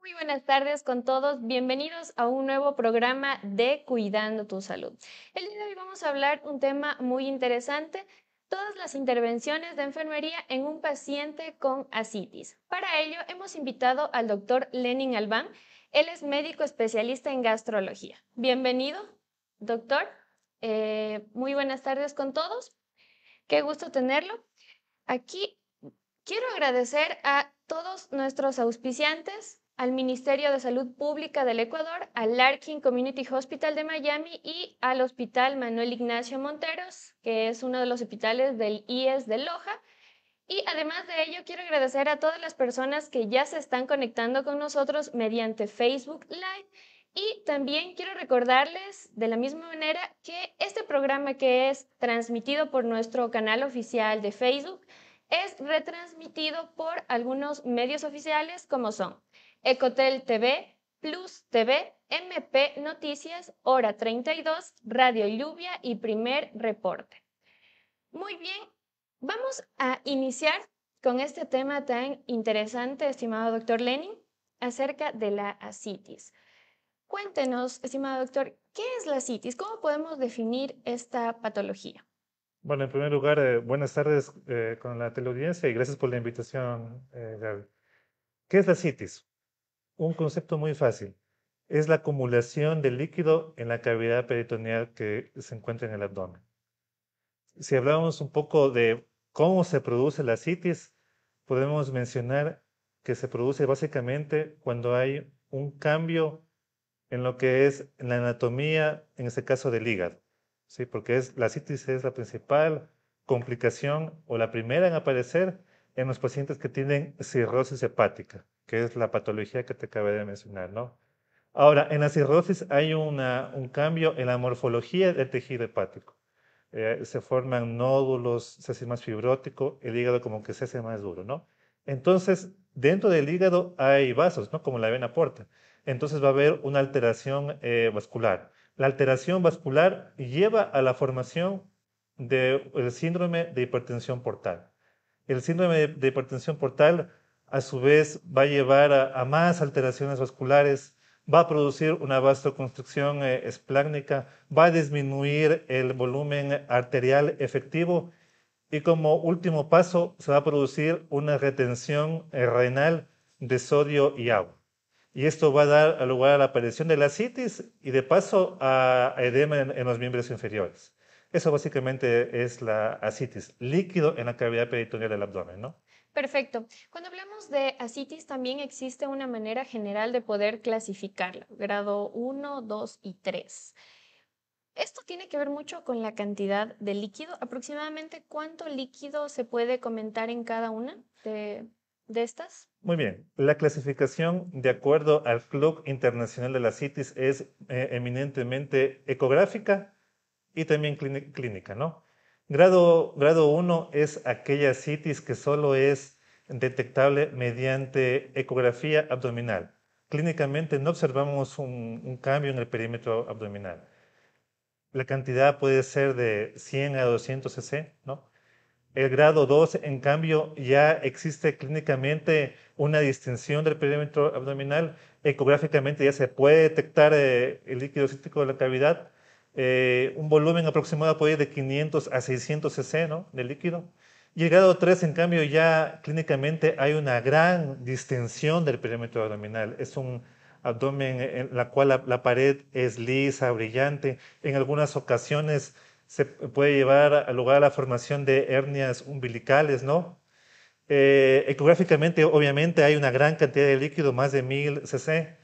Muy buenas tardes con todos. Bienvenidos a un nuevo programa de Cuidando tu Salud. El día de hoy vamos a hablar un tema muy interesante, todas las intervenciones de enfermería en un paciente con asitis. Para ello hemos invitado al doctor Lenin Albán. Él es médico especialista en gastrología. Bienvenido, doctor. Eh, muy buenas tardes con todos. Qué gusto tenerlo. Aquí quiero agradecer a todos nuestros auspiciantes al Ministerio de Salud Pública del Ecuador, al Larkin Community Hospital de Miami y al Hospital Manuel Ignacio Monteros, que es uno de los hospitales del IES de Loja. Y además de ello, quiero agradecer a todas las personas que ya se están conectando con nosotros mediante Facebook Live. Y también quiero recordarles de la misma manera que este programa que es transmitido por nuestro canal oficial de Facebook es retransmitido por algunos medios oficiales como son Ecotel TV, Plus TV, MP Noticias, Hora 32, Radio Lluvia y Primer Reporte. Muy bien, vamos a iniciar con este tema tan interesante, estimado doctor Lenin, acerca de la asitis. Cuéntenos, estimado doctor, ¿qué es la asitis? ¿Cómo podemos definir esta patología? Bueno, en primer lugar, eh, buenas tardes eh, con la teleaudiencia y gracias por la invitación, eh, Gaby. ¿Qué es la citis? un concepto muy fácil. Es la acumulación de líquido en la cavidad peritoneal que se encuentra en el abdomen. Si hablábamos un poco de cómo se produce la citis, podemos mencionar que se produce básicamente cuando hay un cambio en lo que es la anatomía, en este caso del hígado, ¿sí? porque es, la citis es la principal complicación o la primera en aparecer en los pacientes que tienen cirrosis hepática que es la patología que te acabé de mencionar, ¿no? Ahora, en la cirrosis hay un cambio en la morfología del tejido hepático. Eh, se forman nódulos, se hace más fibrótico, el hígado como que se hace más duro, ¿no? Entonces, dentro del hígado hay vasos, ¿no? Como la vena porta. Entonces va a haber una alteración eh, vascular. La alteración vascular lleva a la formación del de síndrome de hipertensión portal. El síndrome de hipertensión portal a su vez va a llevar a, más alteraciones vasculares, va a producir una vasoconstricción eh, esplácnica, va a disminuir el volumen arterial efectivo y como último paso se va a producir una retención eh, renal de sodio y agua. Y esto va a dar lugar a la aparición de la citis y de paso a edema en, los miembros inferiores. Eso básicamente es la ascitis, líquido en la cavidad peritoneal del abdomen, ¿no? Perfecto. Cuando hablamos de ascitis, también existe una manera general de poder clasificarla, grado 1, 2 y 3. Esto tiene que ver mucho con la cantidad de líquido. Aproximadamente, ¿cuánto líquido se puede comentar en cada una de, estas? Muy bien. La clasificación, de acuerdo al Club Internacional de la CITES, es eh, eminentemente ecográfica y también clínica, ¿no? Grado 1 es aquella citis que solo es detectable mediante ecografía abdominal. Clínicamente no observamos un, cambio en el perímetro abdominal. La cantidad puede ser de 100 a 200 cc, El grado 2, en cambio, ya existe clínicamente una distensión del perímetro abdominal. Ecográficamente ya se puede detectar eh, el líquido cítrico de la cavidad eh, un volumen aproximado puede ir de 500 a 600 cc de líquido. Llegado a 3, en cambio, ya clínicamente hay una gran distensión del perímetro abdominal. Es un abdomen en la cual la, pared es lisa, brillante. En algunas ocasiones se puede llevar a lugar la formación de hernias umbilicales, ¿no? Eh, ecográficamente, obviamente, hay una gran cantidad de líquido, más de 1000 cc.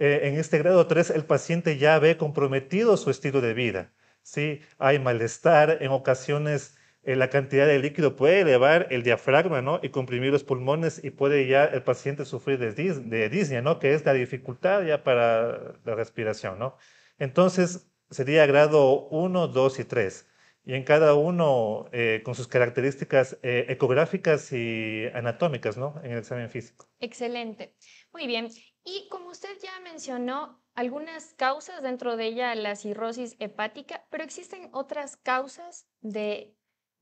Eh, en este grado 3 el paciente ya ve comprometido su estilo de vida. ¿sí? Hay malestar, en ocasiones eh, la cantidad de líquido puede elevar el diafragma ¿no? y comprimir los pulmones y puede ya el paciente sufrir de, de disnea, ¿no? que es la dificultad ya para la respiración. ¿no? Entonces sería grado 1, 2 y 3 y en cada uno eh, con sus características ecográficas y anatómicas, ¿no? En el examen físico. Excelente. Muy bien. Y como usted ya mencionó, algunas causas, dentro de ella la cirrosis hepática, pero existen otras causas de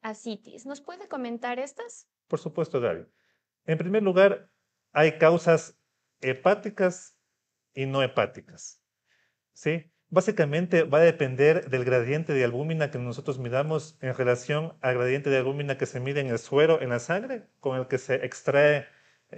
ascitis. ¿Nos puede comentar estas? Por supuesto, Gaby. En primer lugar, hay causas hepáticas y no hepáticas. ¿Sí? Básicamente va a depender del gradiente de albúmina que nosotros midamos en relación al gradiente de albúmina que se mide en el suero, en la sangre, con el que se extrae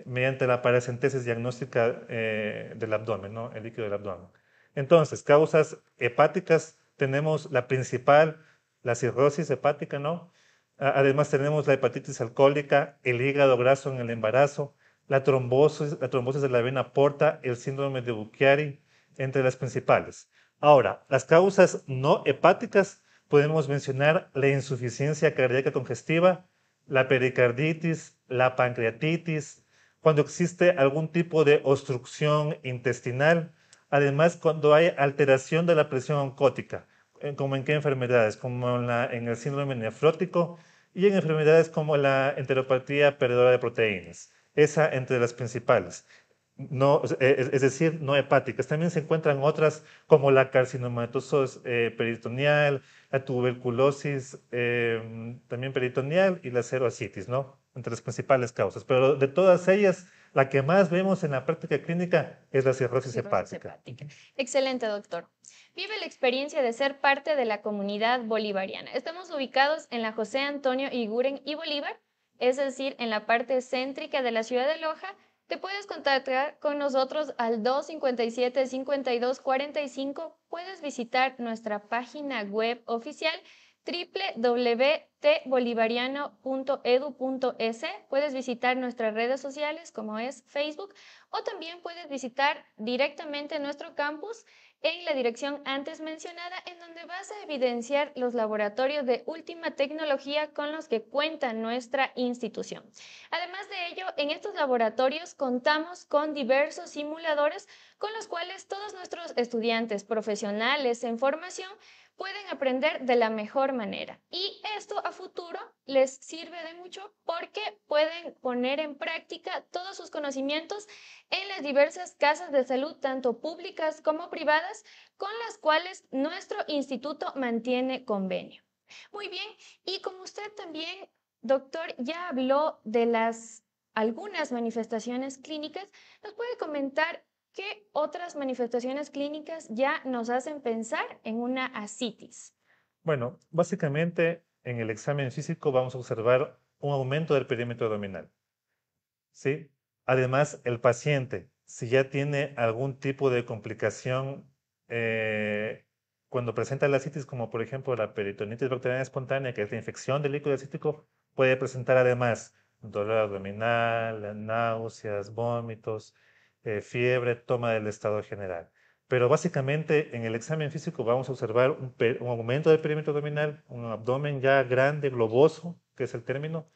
mediante la paracentesis diagnóstica eh, del abdomen, el líquido del abdomen. Entonces, causas hepáticas, tenemos la principal, la cirrosis hepática, ¿no? Además tenemos la hepatitis alcohólica, el hígado graso en el embarazo, la trombosis, la trombosis de la vena porta, el síndrome de Buchiari, entre las principales. Ahora, las causas no hepáticas podemos mencionar la insuficiencia cardíaca congestiva, la pericarditis, la pancreatitis, cuando existe algún tipo de obstrucción intestinal, además cuando hay alteración de la presión oncótica, eh, como en qué enfermedades, como en, el síndrome nefrótico y en enfermedades como la enteropatía perdedora de proteínas, esa entre las principales. E, e, es decir, no hepáticas. También se encuentran otras como la carcinomatosis eh, peritoneal, la tuberculosis eh, también peritoneal y la ceroacitis, ¿no? entre las principales causas. Pero de todas ellas, la que más vemos en la práctica clínica es la cirrosis, hepática. Excelente, doctor. Vive la experiencia de ser parte de la comunidad bolivariana. Estamos ubicados en la José Antonio Iguren y Bolívar, es decir, en la parte céntrica de la ciudad de Loja. Te puedes contactar con nosotros al 257-5245. Puedes visitar nuestra página web oficial www.tbolivariano.edu.es. Puedes visitar nuestras redes sociales como es Facebook o también puedes visitar directamente nuestro campus en la dirección antes mencionada, en donde vas a evidenciar los laboratorios de última tecnología con los que cuenta nuestra institución. Además de ello, en estos laboratorios contamos con diversos simuladores con los cuales todos nuestros estudiantes profesionales en formación pueden aprender de la mejor manera. Y esto a futuro les sirve de mucho porque pueden poner en práctica todos sus conocimientos en las diversas casas de salud, tanto públicas como privadas, con las cuales nuestro instituto mantiene convenio. Muy bien, y como usted también, doctor, ya habló de las algunas manifestaciones clínicas, ¿nos puede comentar ¿Qué otras manifestaciones clínicas ya nos hacen pensar en una asitis? Bueno, básicamente en el examen físico vamos a observar un aumento del perímetro abdominal. ¿sí? Además, el paciente, si ya tiene algún tipo de complicación eh, cuando presenta la asitis, como por ejemplo la peritonitis bacteriana espontánea, que es la infección del líquido ascítico, puede presentar además dolor abdominal, náuseas, vómitos, eh, fiebre, toma del estado general. Pero básicamente en el examen físico vamos a observar un, aumento del perímetro abdominal, un abdomen ya grande, globoso, que es el término.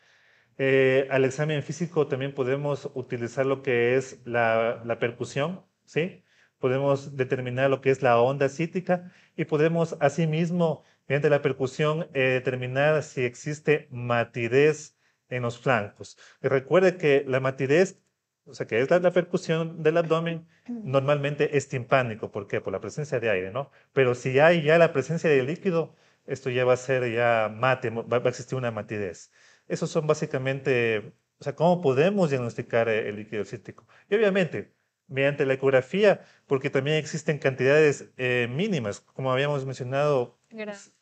Eh, al examen físico también podemos utilizar lo que es la, percusión, ¿sí? Podemos determinar lo que es la onda cítica y podemos asimismo, mediante la percusión, eh, determinar si existe matidez en los flancos. Y recuerde que la matidez o sea, que es la, percusión del abdomen, normalmente es timpánico. ¿Por qué? Por la presencia de aire, ¿no? Pero si hay ya la presencia de líquido, esto ya va a ser ya mate, va, a existir una matidez. Esos son básicamente, o sea, cómo podemos diagnosticar eh, el, líquido cítrico. Y obviamente, mediante la ecografía, porque también existen cantidades eh, mínimas, como habíamos mencionado,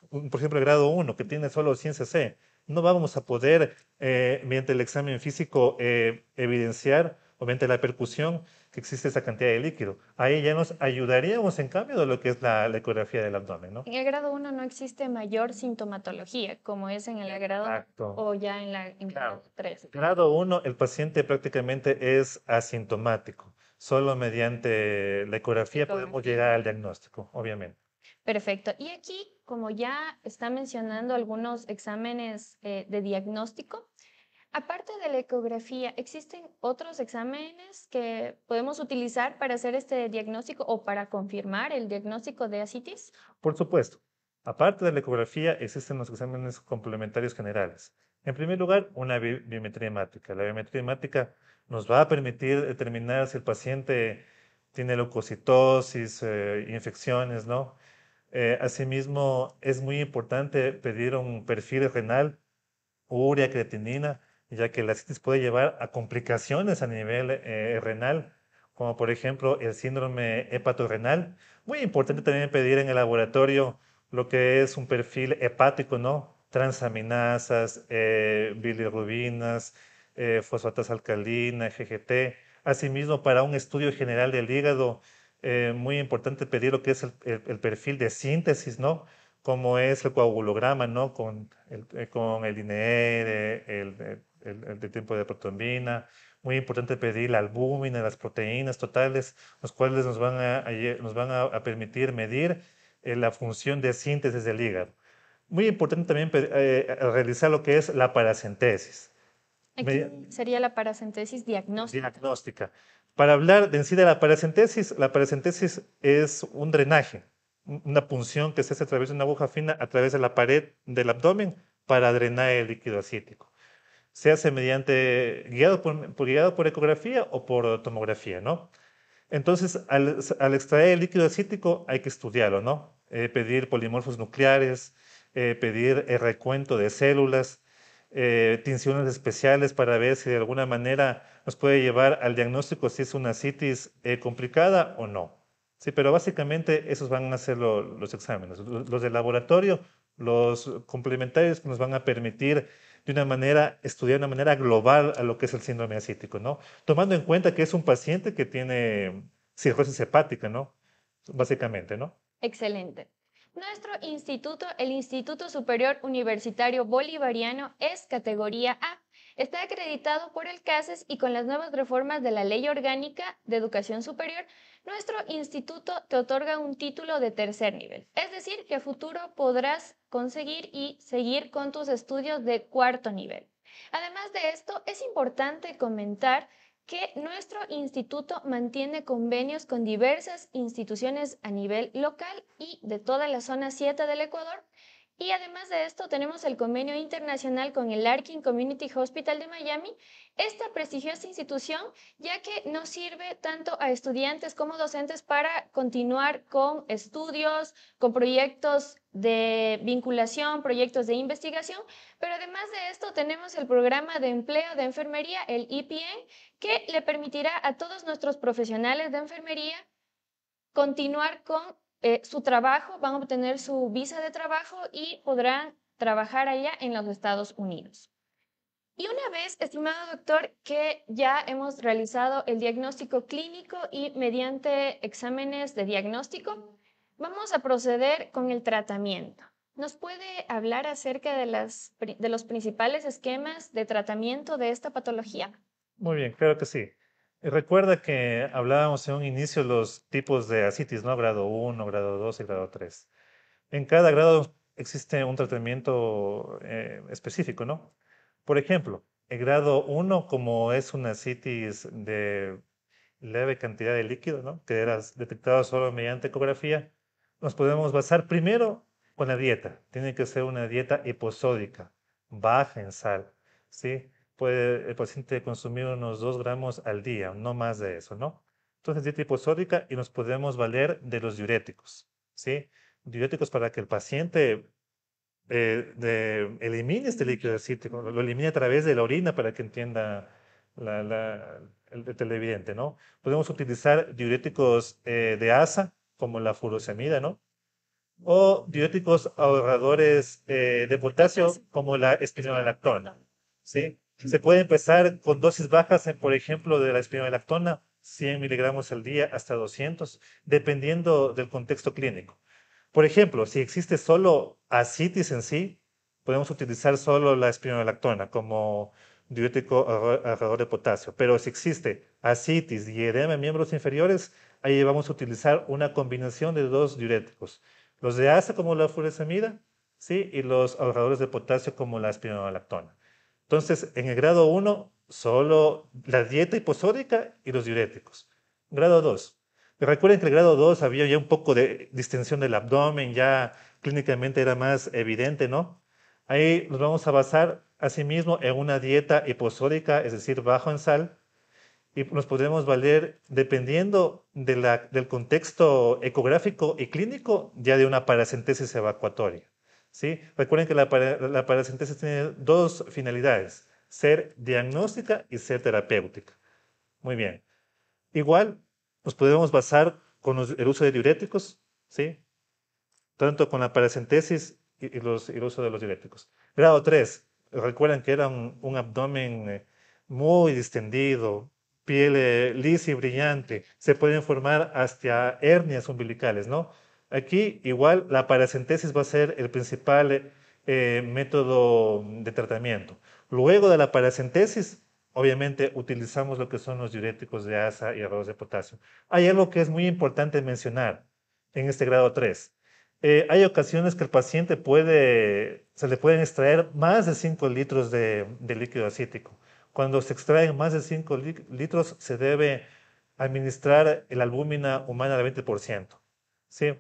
por ejemplo, el grado 1, que tiene solo 100 cc. No vamos a poder, eh, mediante el examen físico, evidenciar obviamente la percusión, que existe esa cantidad de líquido. Ahí ya nos ayudaríamos en cambio de lo que es la, ecografía del abdomen. En el grado 1 no existe mayor sintomatología, como es en el grado o ya en, el grado 3. Grado 1, el paciente prácticamente es asintomático. Solo mediante la ecografía podemos llegar al diagnóstico, obviamente. Perfecto. Y aquí, como ya está mencionando algunos exámenes eh, de diagnóstico, Aparte de la ecografía, ¿existen otros exámenes que podemos utilizar para hacer este diagnóstico o para confirmar el diagnóstico de asitis? Por supuesto. Aparte de la ecografía, existen los exámenes complementarios generales. En primer lugar, una biometría hemática. La biometría hemática nos va a permitir determinar si el paciente tiene leucocitosis, eh, infecciones, ¿no? Eh, asimismo, es muy importante pedir un perfil renal, urea, creatinina, ya que la síntesis puede llevar a complicaciones a nivel eh, renal, como por ejemplo el síndrome hepato-renal. Muy importante también pedir en el laboratorio lo que es un perfil hepático, ¿no? Transaminasas, eh, bilirrubinas, eh, fosfatas alcalinas, GGT. Asimismo, para un estudio general del hígado, muy importante pedir lo que es el, perfil de síntesis, ¿no? Como es el coagulograma, ¿no? Con el, con el e, el el, tiempo de protombina, Muy importante pedir la albúmina, las proteínas totales, los cuales nos van a, nos van a, permitir medir eh, la función de síntesis del hígado. Muy importante también eh, realizar lo que es la paracentesis. sería la paracentesis diagnóstica. Diagnóstica. Para hablar de en sí de la paracentesis, la paracentesis es un drenaje, una punción que se hace a través de una aguja fina a través de la pared del abdomen para drenar el líquido acítico se hace mediante guiado por, por ecografía o por tomografía, ¿no? Entonces, al, extraer el líquido acítico hay que estudiarlo, ¿no? Eh, pedir polimorfos nucleares, eh, pedir el recuento de células, eh, tinciones especiales para ver si de alguna manera nos puede llevar al diagnóstico si es una citis complicada o no. Sí, pero básicamente esos van a ser los exámenes, los de laboratorio los complementarios que nos van a permitir de una manera, estudiar de una manera global a lo que es el síndrome acítico, ¿no? Tomando en cuenta que es un paciente que tiene cirrosis hepática, ¿no? Básicamente, ¿no? Excelente. Nuestro instituto, el Instituto Superior Universitario Bolivariano, es categoría A. Está acreditado por el CASES y con las nuevas reformas de la Ley Orgánica de Educación Superior nuestro instituto te otorga un título de tercer nivel. Es decir, que futuro podrás conseguir y seguir con tus estudios de cuarto nivel. Además de esto, es importante comentar que nuestro instituto mantiene convenios con diversas instituciones a nivel local y de toda la zona 7 del Ecuador y además de esto, tenemos el convenio internacional con el Larkin Community Hospital de Miami, esta prestigiosa institución, ya que nos sirve tanto a estudiantes como docentes para continuar con estudios, con proyectos de vinculación, proyectos de investigación, pero además de esto tenemos el programa de empleo de enfermería, el EPN, que le permitirá a todos nuestros profesionales de enfermería continuar con eh, su trabajo, van a obtener su visa de trabajo y podrán trabajar allá en los Estados Unidos. Y una vez, estimado doctor, que ya hemos realizado el diagnóstico clínico y mediante exámenes de diagnóstico, vamos a proceder con el tratamiento. ¿Nos puede hablar acerca de, de los principales esquemas de tratamiento de esta patología? Muy bien, claro que sí. Recuerda que hablábamos en un inicio los tipos de asitis, ¿no? Grado 1, grado 2 y grado 3. En cada grado existe un tratamiento eh, específico, ¿no? Por ejemplo, el grado 1, como es una asitis de leve cantidad de líquido, ¿no? Que era detectado solo mediante ecografía, nos podemos basar primero con la dieta. Tiene que ser una dieta hiposódica, baja en sal, ¿sí? puede el paciente consumir unos 2 gramos al día, no más de eso, ¿no? Entonces, dieta hiposódica y nos podemos valer de los diuréticos, ¿sí? Diuréticos para que el paciente eh, de, elimine este líquido cítrico, lo elimine a través de la orina para que entienda la, el, televidente, ¿no? Podemos utilizar diuréticos eh, de asa, como la furosemida, ¿no? O diuréticos ahorradores eh, de potasio, como la espinolactona, ¿sí? Se puede empezar con dosis bajas, eh, por ejemplo, de la espinolactona, 100 miligramos al día hasta 200, dependiendo del contexto clínico. Por ejemplo, si existe solo ascitis en sí, podemos utilizar solo la lactona como diurético ahorrador de potasio. Pero si existe asitis y edema en miembros inferiores, ahí vamos a utilizar una combinación de dos diuréticos. Los de asa como la furosemida, ¿sí? y los ahorradores de potasio como la lactona. Entonces, en el grado 1, solo la dieta hiposódica y los diuréticos. Grado 2. Recuerden que el grado 2 había ya un poco de distensión del abdomen, ya clínicamente era más evidente, ¿no? Ahí nos vamos a basar asimismo en una dieta hiposódica, es decir, bajo en sal, y nos podremos valer, dependiendo del contexto ecográfico y clínico, ya de una paracentesis evacuatoria. ¿sí? Recuerden que la, la paracentesis tiene dos finalidades, ser diagnóstica y ser terapéutica. Muy bien. Igual, nos podemos basar con el uso de diuréticos, ¿sí? Tanto con la paracentesis y, el uso de los diuréticos. Grado 3, recuerden que era un, abdomen eh, muy distendido, piel eh, lisa y brillante, se pueden formar hasta hernias umbilicales, ¿no? Aquí igual la paracentesis va a ser el principal eh, método de tratamiento. Luego de la paracentesis, obviamente utilizamos lo que son los diuréticos de asa y arroz de potasio. Hay algo que es muy importante mencionar en este grado 3. Eh, hay ocasiones que el paciente puede, se le pueden extraer más de 5 litros de, líquido acítico. Cuando se extraen más de 5 litros, se debe administrar la albúmina humana al 20%. ¿sí?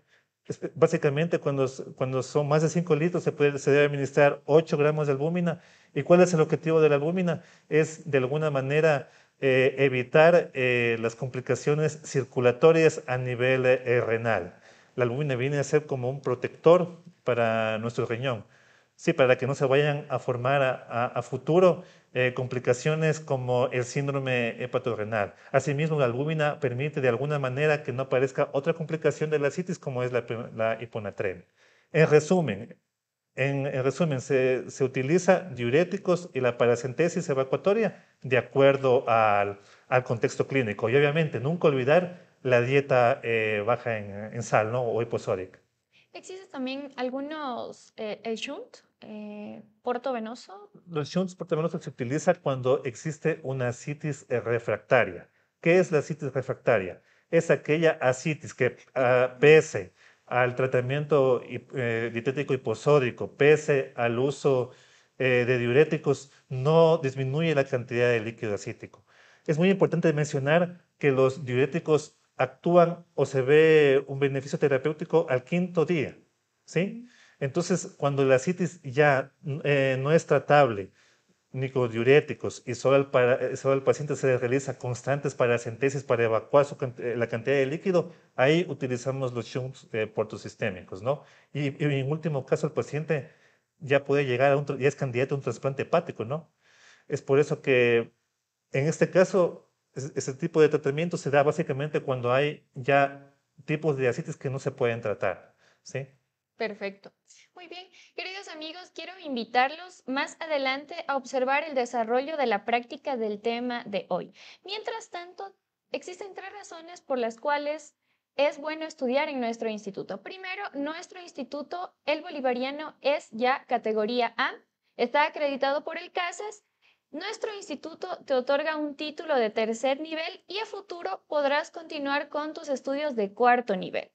básicamente cuando, cuando son más de 5 litros se, puede, debe administrar 8 gramos de albúmina. ¿Y cuál es el objetivo de la albúmina? Es de alguna manera eh, evitar eh, las complicaciones circulatorias a nivel eh, renal. La albúmina viene a ser como un protector para nuestro riñón, sí, para que no se vayan a formar a futuro eh, complicaciones como el síndrome hepatorrenal. Asimismo, la albúmina permite de alguna manera que no aparezca otra complicación de la citis como es la, la hiponatremia. En resumen, en, resumen se, se, utiliza diuréticos y la paracentesis evacuatoria de acuerdo al, contexto clínico. Y obviamente, nunca olvidar la dieta eh, baja en, en, sal ¿no? o hiposódica. Existen también algunos, eh, el shunt, eh, venoso. Los shunts portovenosos se utilizan cuando existe una asitis eh, refractaria. ¿Qué es la asitis refractaria? Es aquella asitis que ah, pese al tratamiento eh, dietético hiposódico, pese al uso de diuréticos, no disminuye la cantidad de líquido acítico. Es muy importante mencionar que los diuréticos actúan o se ve un beneficio terapéutico al quinto día, ¿sí? Entonces, cuando la citis ya eh, no es tratable ni con diuréticos y solo el eh, solo paciente se realiza constantes paracentesis para evacuar eh, la cantidad de líquido, ahí utilizamos los shunts eh, portosistémicos, ¿no? Y, en último caso, el paciente ya puede llegar a un, ya es candidato a un trasplante hepático, ¿no? Es por eso que en este caso ese tipo de tratamiento se da básicamente cuando hay ya tipos de ascitis que no se pueden tratar, ¿sí? Perfecto. Muy bien, queridos amigos, quiero invitarlos más adelante a observar el desarrollo de la práctica del tema de hoy. Mientras tanto, existen tres razones por las cuales es bueno estudiar en nuestro instituto. Primero, nuestro instituto, el bolivariano, es ya categoría A, está acreditado por el CASAS nuestro instituto te otorga un título de tercer nivel y a futuro podrás continuar con tus estudios de cuarto nivel.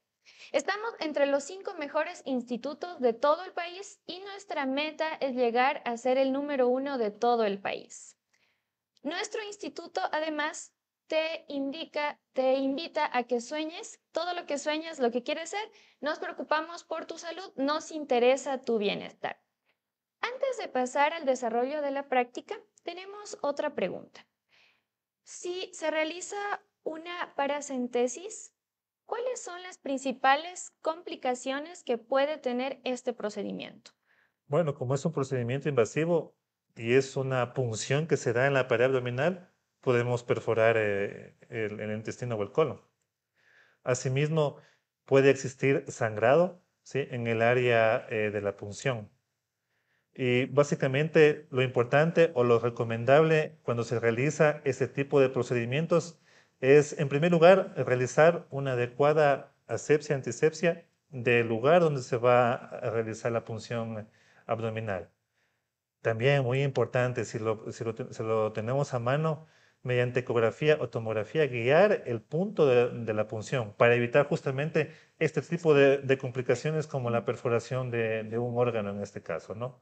Estamos entre los cinco mejores institutos de todo el país y nuestra meta es llegar a ser el número uno de todo el país. Nuestro instituto además te indica, te invita a que sueñes todo lo que sueñas, lo que quieres ser. Nos preocupamos por tu salud, nos interesa tu bienestar. Antes de pasar al desarrollo de la práctica, tenemos otra pregunta. Si se realiza una paracentesis, ¿cuáles son las principales complicaciones que puede tener este procedimiento? Bueno, como es un procedimiento invasivo y es una punción que se da en la pared abdominal, podemos perforar eh, el, intestino o el colon. Asimismo, puede existir sangrado en el área eh, de la punción. Y básicamente lo importante o lo recomendable cuando se realiza este tipo de procedimientos es, en primer lugar, realizar una adecuada asepsia, antisepsia del lugar donde se va a realizar la punción abdominal. También muy importante, si lo, lo, tenemos a mano, mediante ecografía o tomografía, guiar el punto de, la punción para evitar justamente este tipo de, complicaciones como la perforación de, de, un órgano en este caso, ¿no?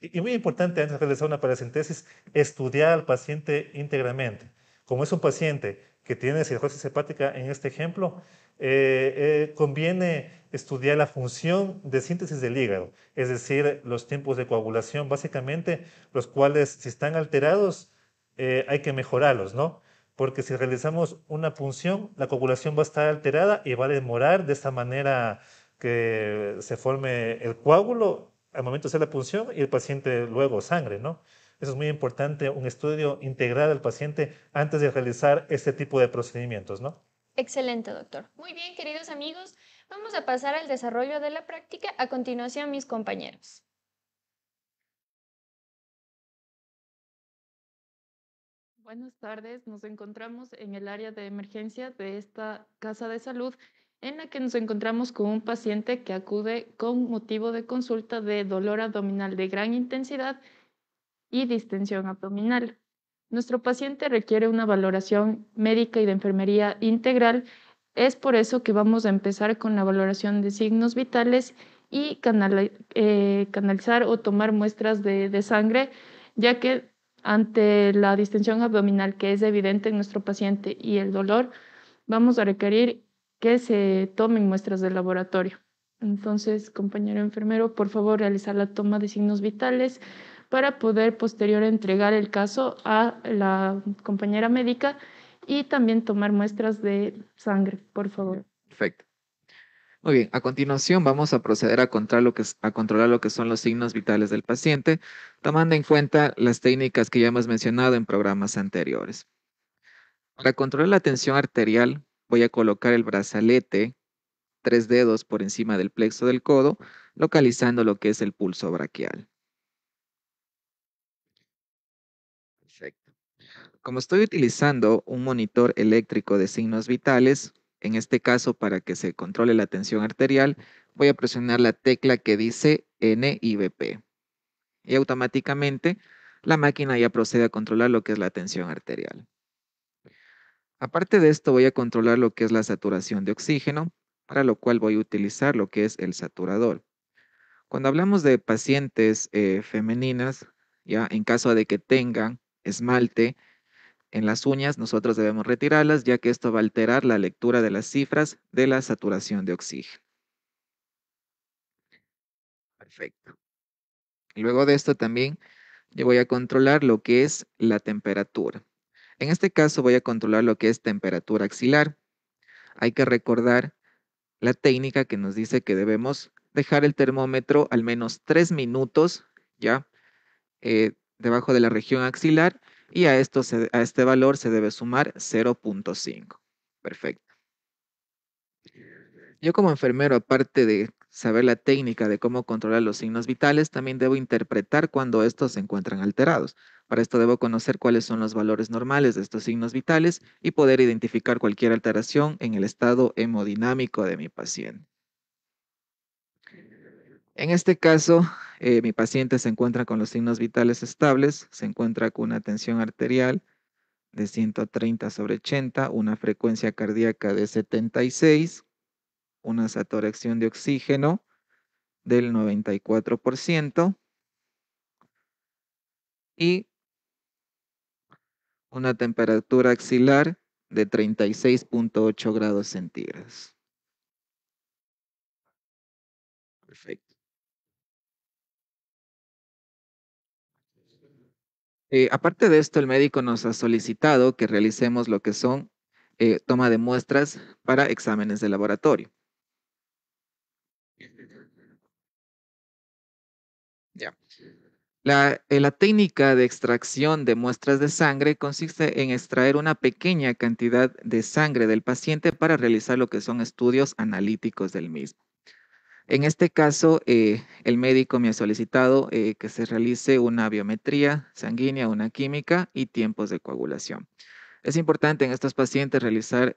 y muy importante antes de realizar una paracentesis, estudiar al paciente íntegramente. Como es un paciente que tiene cirrosis hepática en este ejemplo, eh, eh, conviene estudiar la función de síntesis del hígado, es decir, los tiempos de coagulación, básicamente, los cuales si están alterados, eh, hay que mejorarlos, ¿no? Porque si realizamos una punción, la coagulación va a estar alterada y va a demorar de esta manera que se forme el coágulo al momento de hacer la punción y el paciente luego sangre, ¿no? Eso es muy importante, un estudio integral al paciente antes de realizar este tipo de procedimientos, ¿no? Excelente, doctor. Muy bien, queridos amigos, vamos a pasar al desarrollo de la práctica. A continuación, mis compañeros. Buenas tardes, nos encontramos en el área de emergencia de esta Casa de Salud en la que nos encontramos con un paciente que acude con motivo de consulta de dolor abdominal de gran intensidad y distensión abdominal. Nuestro paciente requiere una valoración médica y de enfermería integral. Es por eso que vamos a empezar con la valoración de signos vitales y eh, canalizar o tomar muestras de, de sangre, ya que ante la distensión abdominal que es evidente en nuestro paciente y el dolor, vamos a requerir que se tomen muestras del laboratorio. Entonces, compañero enfermero, por favor, realizar la toma de signos vitales para poder posterior entregar el caso a la compañera médica y también tomar muestras de sangre, por favor. Perfecto. Muy bien, a continuación vamos a proceder a controlar, lo que, a controlar lo que son los signos vitales del paciente, tomando en cuenta las técnicas que ya hemos mencionado en programas anteriores. Para controlar la tensión arterial, Voy a colocar el brazalete tres dedos por encima del plexo del codo, localizando lo que es el pulso braquial. Como estoy utilizando un monitor eléctrico de signos vitales, en este caso para que se controle la tensión arterial, voy a presionar la tecla que dice NIBP Y automáticamente la máquina ya procede a controlar lo que es la tensión arterial. Aparte de esto, voy a controlar lo que es la saturación de oxígeno, para lo cual voy a utilizar lo que es el saturador. Cuando hablamos de pacientes eh, femeninas, ya en caso de que tengan esmalte en las uñas, nosotros debemos retirarlas, ya que esto va a alterar la lectura de las cifras de la saturación de oxígeno. Perfecto. Luego de esto también yo voy a controlar lo que es la temperatura. En este caso voy a controlar lo que es temperatura axilar. Hay que recordar la técnica que nos dice que debemos dejar el termómetro al menos 3 minutos ya eh, debajo de la región axilar y a, esto a este valor se debe sumar 0.5. Perfecto. Yo como enfermero, aparte de saber la técnica de cómo controlar los signos vitales, también debo interpretar cuando estos se encuentran alterados. Para esto debo conocer cuáles son los valores normales de estos signos vitales y poder identificar cualquier alteración en el estado hemodinámico de mi paciente. En este caso, eh, mi paciente se encuentra con los signos vitales estables, se encuentra con una tensión arterial de 130 sobre 80, una frecuencia cardíaca de 76, una saturación de oxígeno del 94% y una temperatura axilar de 36.8 grados centígrados. Perfecto. Eh, aparte de esto, el médico nos ha solicitado que realicemos lo que son eh, toma de muestras para exámenes de laboratorio. Eh, la, técnica de extracción de muestras de sangre consiste en extraer una pequeña cantidad de sangre del paciente para realizar lo que son estudios analíticos del mismo. En este caso, eh, el médico me ha solicitado eh, que se realice una biometría sanguínea, una química y tiempos de coagulación. Es importante en estos pacientes realizar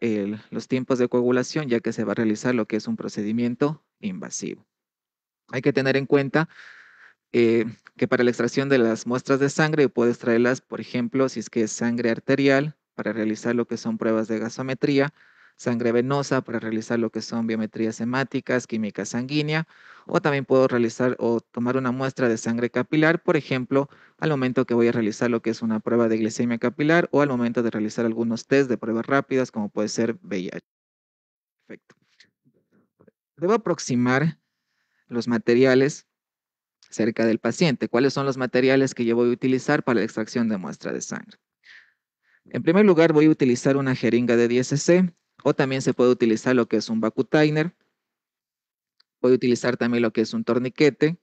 los tiempos de coagulación ya que se va a realizar lo que es un procedimiento invasivo. Hay que tener en cuenta eh, que para la extracción de las muestras de sangre puedo extraerlas, por ejemplo, si es que es sangre arterial para realizar lo que son pruebas de gasometría, sangre venosa para realizar lo que son biometrías hemáticas, química sanguínea, o también puedo realizar o tomar una muestra de sangre capilar, por ejemplo, al momento que voy a realizar lo que es una prueba de glicemia capilar o al momento de realizar algunos test de pruebas rápidas, como puede ser VIH. Perfecto. Debo aproximar los materiales cerca del paciente, cuáles son los materiales que yo voy a utilizar para la extracción de muestra de sangre. En primer lugar, voy a utilizar una jeringa de 10 cc o también se puede utilizar lo que es un vacutainer. Voy a utilizar también lo que es un torniquete.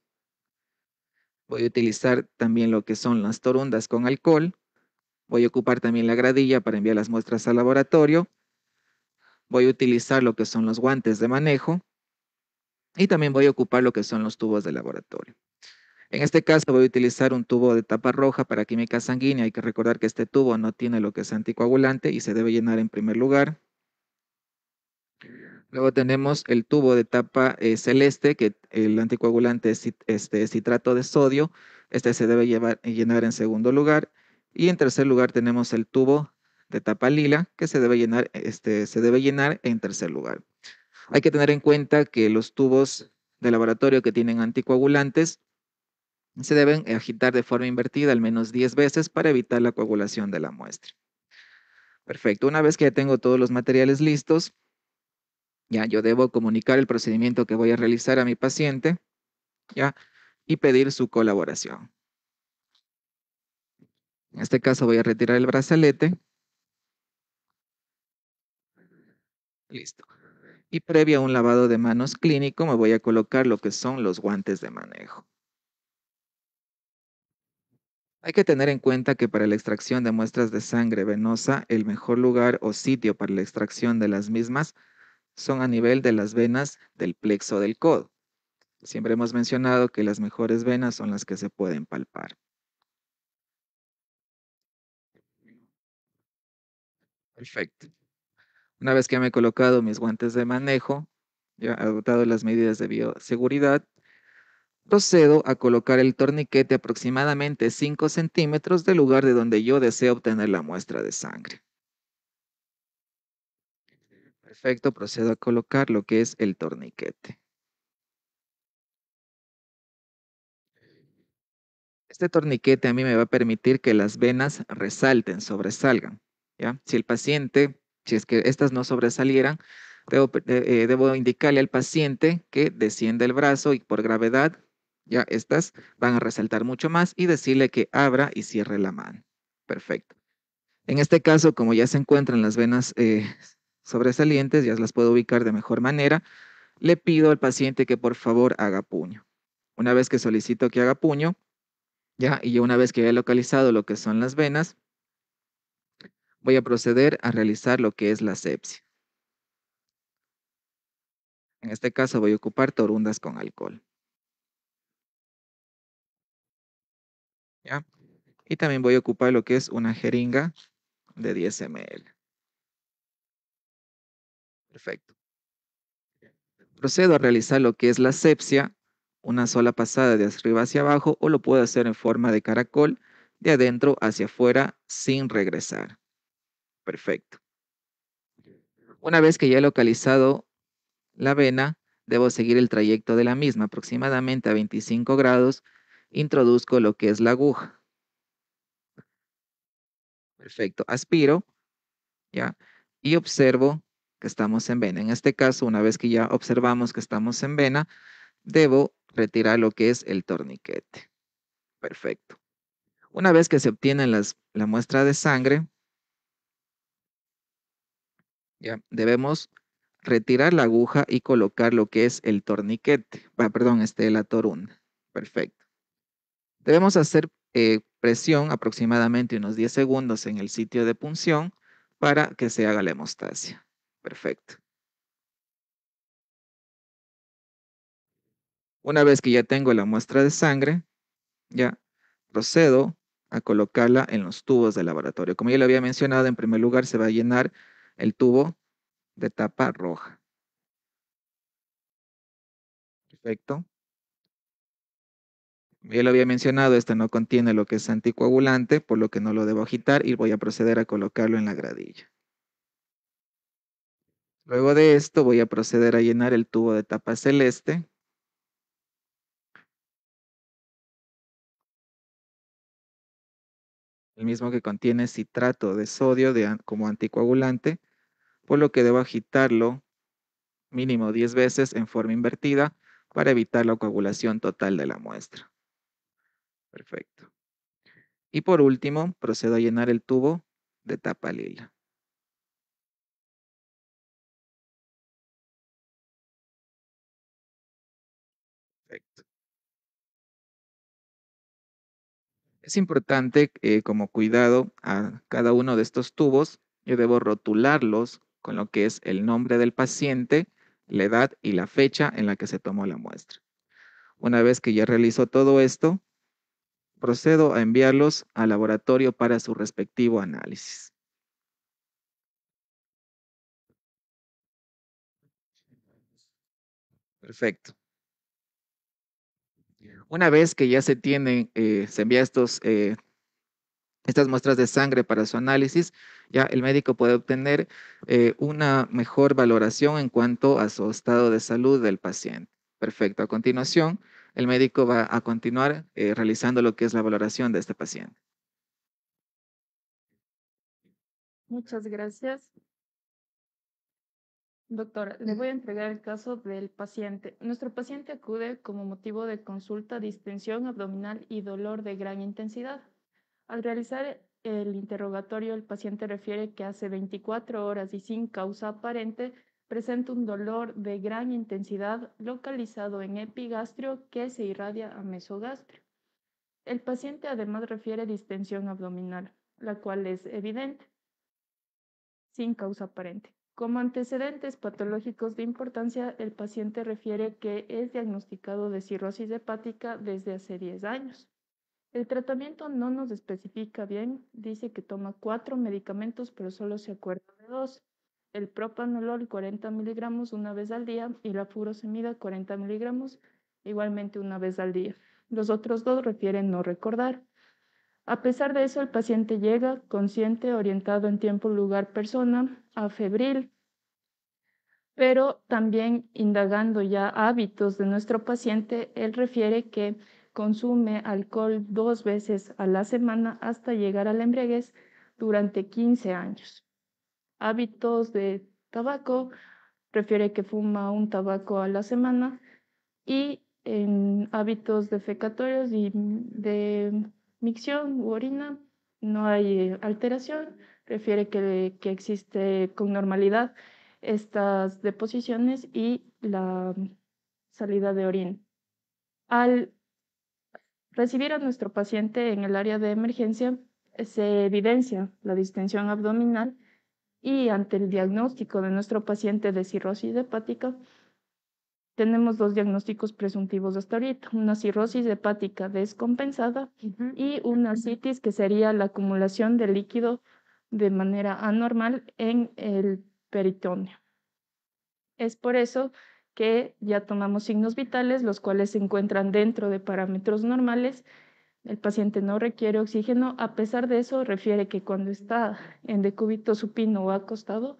Voy a utilizar también lo que son las torundas con alcohol. Voy a ocupar también la gradilla para enviar las muestras al laboratorio. Voy a utilizar lo que son los guantes de manejo. Y también voy a ocupar lo que son los tubos de laboratorio. En este caso voy a utilizar un tubo de tapa roja para química sanguínea. Hay que recordar que este tubo no tiene lo que es anticoagulante y se debe llenar en primer lugar. Luego tenemos el tubo de tapa eh, celeste, que el anticoagulante es este, citrato de sodio. Este se debe llevar, eh, llenar en segundo lugar. Y en tercer lugar tenemos el tubo de tapa lila, que se debe llenar, este, se debe llenar en tercer lugar. Hay que tener en cuenta que los tubos de laboratorio que tienen anticoagulantes se deben agitar de forma invertida al menos 10 veces para evitar la coagulación de la muestra. Perfecto, una vez que ya tengo todos los materiales listos, ya yo debo comunicar el procedimiento que voy a realizar a mi paciente, ya, y pedir su colaboración. En este caso voy a retirar el brazalete. Listo. Y previo a un lavado de manos clínico me voy a colocar lo que son los guantes de manejo. Hay que tener en cuenta que para la extracción de muestras de sangre venosa, el mejor lugar o sitio para la extracción de las mismas son a nivel de las venas del plexo del codo. Siempre hemos mencionado que las mejores venas son las que se pueden palpar. Perfecto. Una vez que me he colocado mis guantes de manejo, ya he adoptado las medidas de bioseguridad, Procedo a colocar el torniquete aproximadamente 5 centímetros del lugar de donde yo deseo obtener la muestra de sangre. Perfecto, procedo a colocar lo que es el torniquete. Este torniquete a mí me va a permitir que las venas resalten, sobresalgan. ¿ya? Si el paciente, si es que estas no sobresalieran, debo, eh, debo indicarle al paciente que descienda el brazo y por gravedad ya estas van a resaltar mucho más y decirle que abra y cierre la mano. Perfecto. En este caso, como ya se encuentran las venas eh, sobresalientes, ya las puedo ubicar de mejor manera, le pido al paciente que por favor haga puño. Una vez que solicito que haga puño, ya, y una vez que haya localizado lo que son las venas, voy a proceder a realizar lo que es la sepsia. En este caso voy a ocupar torundas con alcohol. Y también voy a ocupar lo que es una jeringa de 10 ml. Perfecto. Procedo a realizar lo que es la asepsia, una sola pasada de arriba hacia abajo, o lo puedo hacer en forma de caracol, de adentro hacia afuera, sin regresar. Perfecto. Una vez que ya he localizado la vena, debo seguir el trayecto de la misma, aproximadamente a 25 grados, introduzco lo que es la aguja. Perfecto, aspiro, ¿ya? Y observo que estamos en vena. En este caso, una vez que ya observamos que estamos en vena, debo retirar lo que es el torniquete. Perfecto. Una vez que se obtiene la muestra de sangre, ya, debemos retirar la aguja y colocar lo que es el torniquete, perdón, este, la torunda. Perfecto. Debemos hacer eh, presión aproximadamente unos 10 segundos en el sitio de punción para que se haga la hemostasia. Perfecto. Una vez que ya tengo la muestra de sangre, ya procedo a colocarla en los tubos de laboratorio. Como ya lo había mencionado, en primer lugar se va a llenar el tubo de tapa roja. Perfecto ya lo había mencionado, este no contiene lo que es anticoagulante, por lo que no lo debo agitar y voy a proceder a colocarlo en la gradilla. Luego de esto voy a proceder a llenar el tubo de tapa celeste. El mismo que contiene citrato de sodio como anticoagulante, por lo que debo agitarlo mínimo 10 veces en forma invertida para evitar la coagulación total de la muestra. Perfecto. Y por último, procedo a llenar el tubo de tapa lila. Perfecto. Es importante, eh, como cuidado, a cada uno de estos tubos, yo debo rotularlos con lo que es el nombre del paciente, la edad y la fecha en la que se tomó la muestra. Una vez que ya realizo todo esto, procedo a enviarlos al laboratorio para su respectivo análisis. Perfecto. Una vez que ya se tienen, eh, se envía estos, eh, estas muestras de sangre para su análisis, ya el médico puede obtener eh, una mejor valoración en cuanto a su estado de salud del paciente. Perfecto. A continuación, el médico va a continuar eh, realizando lo que es la valoración de este paciente. Muchas gracias. Doctora, le voy a entregar el caso del paciente. Nuestro paciente acude como motivo de consulta distensión abdominal y dolor de gran intensidad. Al realizar el interrogatorio, el paciente refiere que hace 24 horas y sin causa aparente presenta un dolor de gran intensidad localizado en epigastrio que se irradia a mesogastrio. El paciente además refiere distensión abdominal, la cual es evidente, sin causa aparente. Como antecedentes patológicos de importancia, el paciente refiere que es diagnosticado de cirrosis hepática desde hace 10 años. El tratamiento no nos especifica bien, dice que toma cuatro medicamentos, pero solo se acuerda de dos el propanolol 40 miligramos una vez al día y la furosemida 40 miligramos igualmente una vez al día. Los otros dos refieren no recordar. A pesar de eso, el paciente llega consciente, orientado en tiempo, lugar, persona, a febril, pero también indagando ya hábitos de nuestro paciente, él refiere que consume alcohol dos veces a la semana hasta llegar a la embriaguez durante 15 años hábitos de tabaco, refiere que fuma un tabaco a la semana y en hábitos defecatorios y de micción u orina no hay eh, alteración, refiere que, que existe con normalidad estas deposiciones y la salida de orina. Al recibir a nuestro paciente en el área de emergencia, se evidencia la distensión abdominal y ante el diagnóstico de nuestro paciente de cirrosis hepática, tenemos dos diagnósticos presuntivos hasta ahorita, una cirrosis hepática descompensada y una citis, que sería la acumulación de líquido de manera anormal en el peritoneo. Es por eso que ya tomamos signos vitales, los cuales se encuentran dentro de parámetros normales el paciente no requiere oxígeno, a pesar de eso refiere que cuando está en decúbito supino o acostado,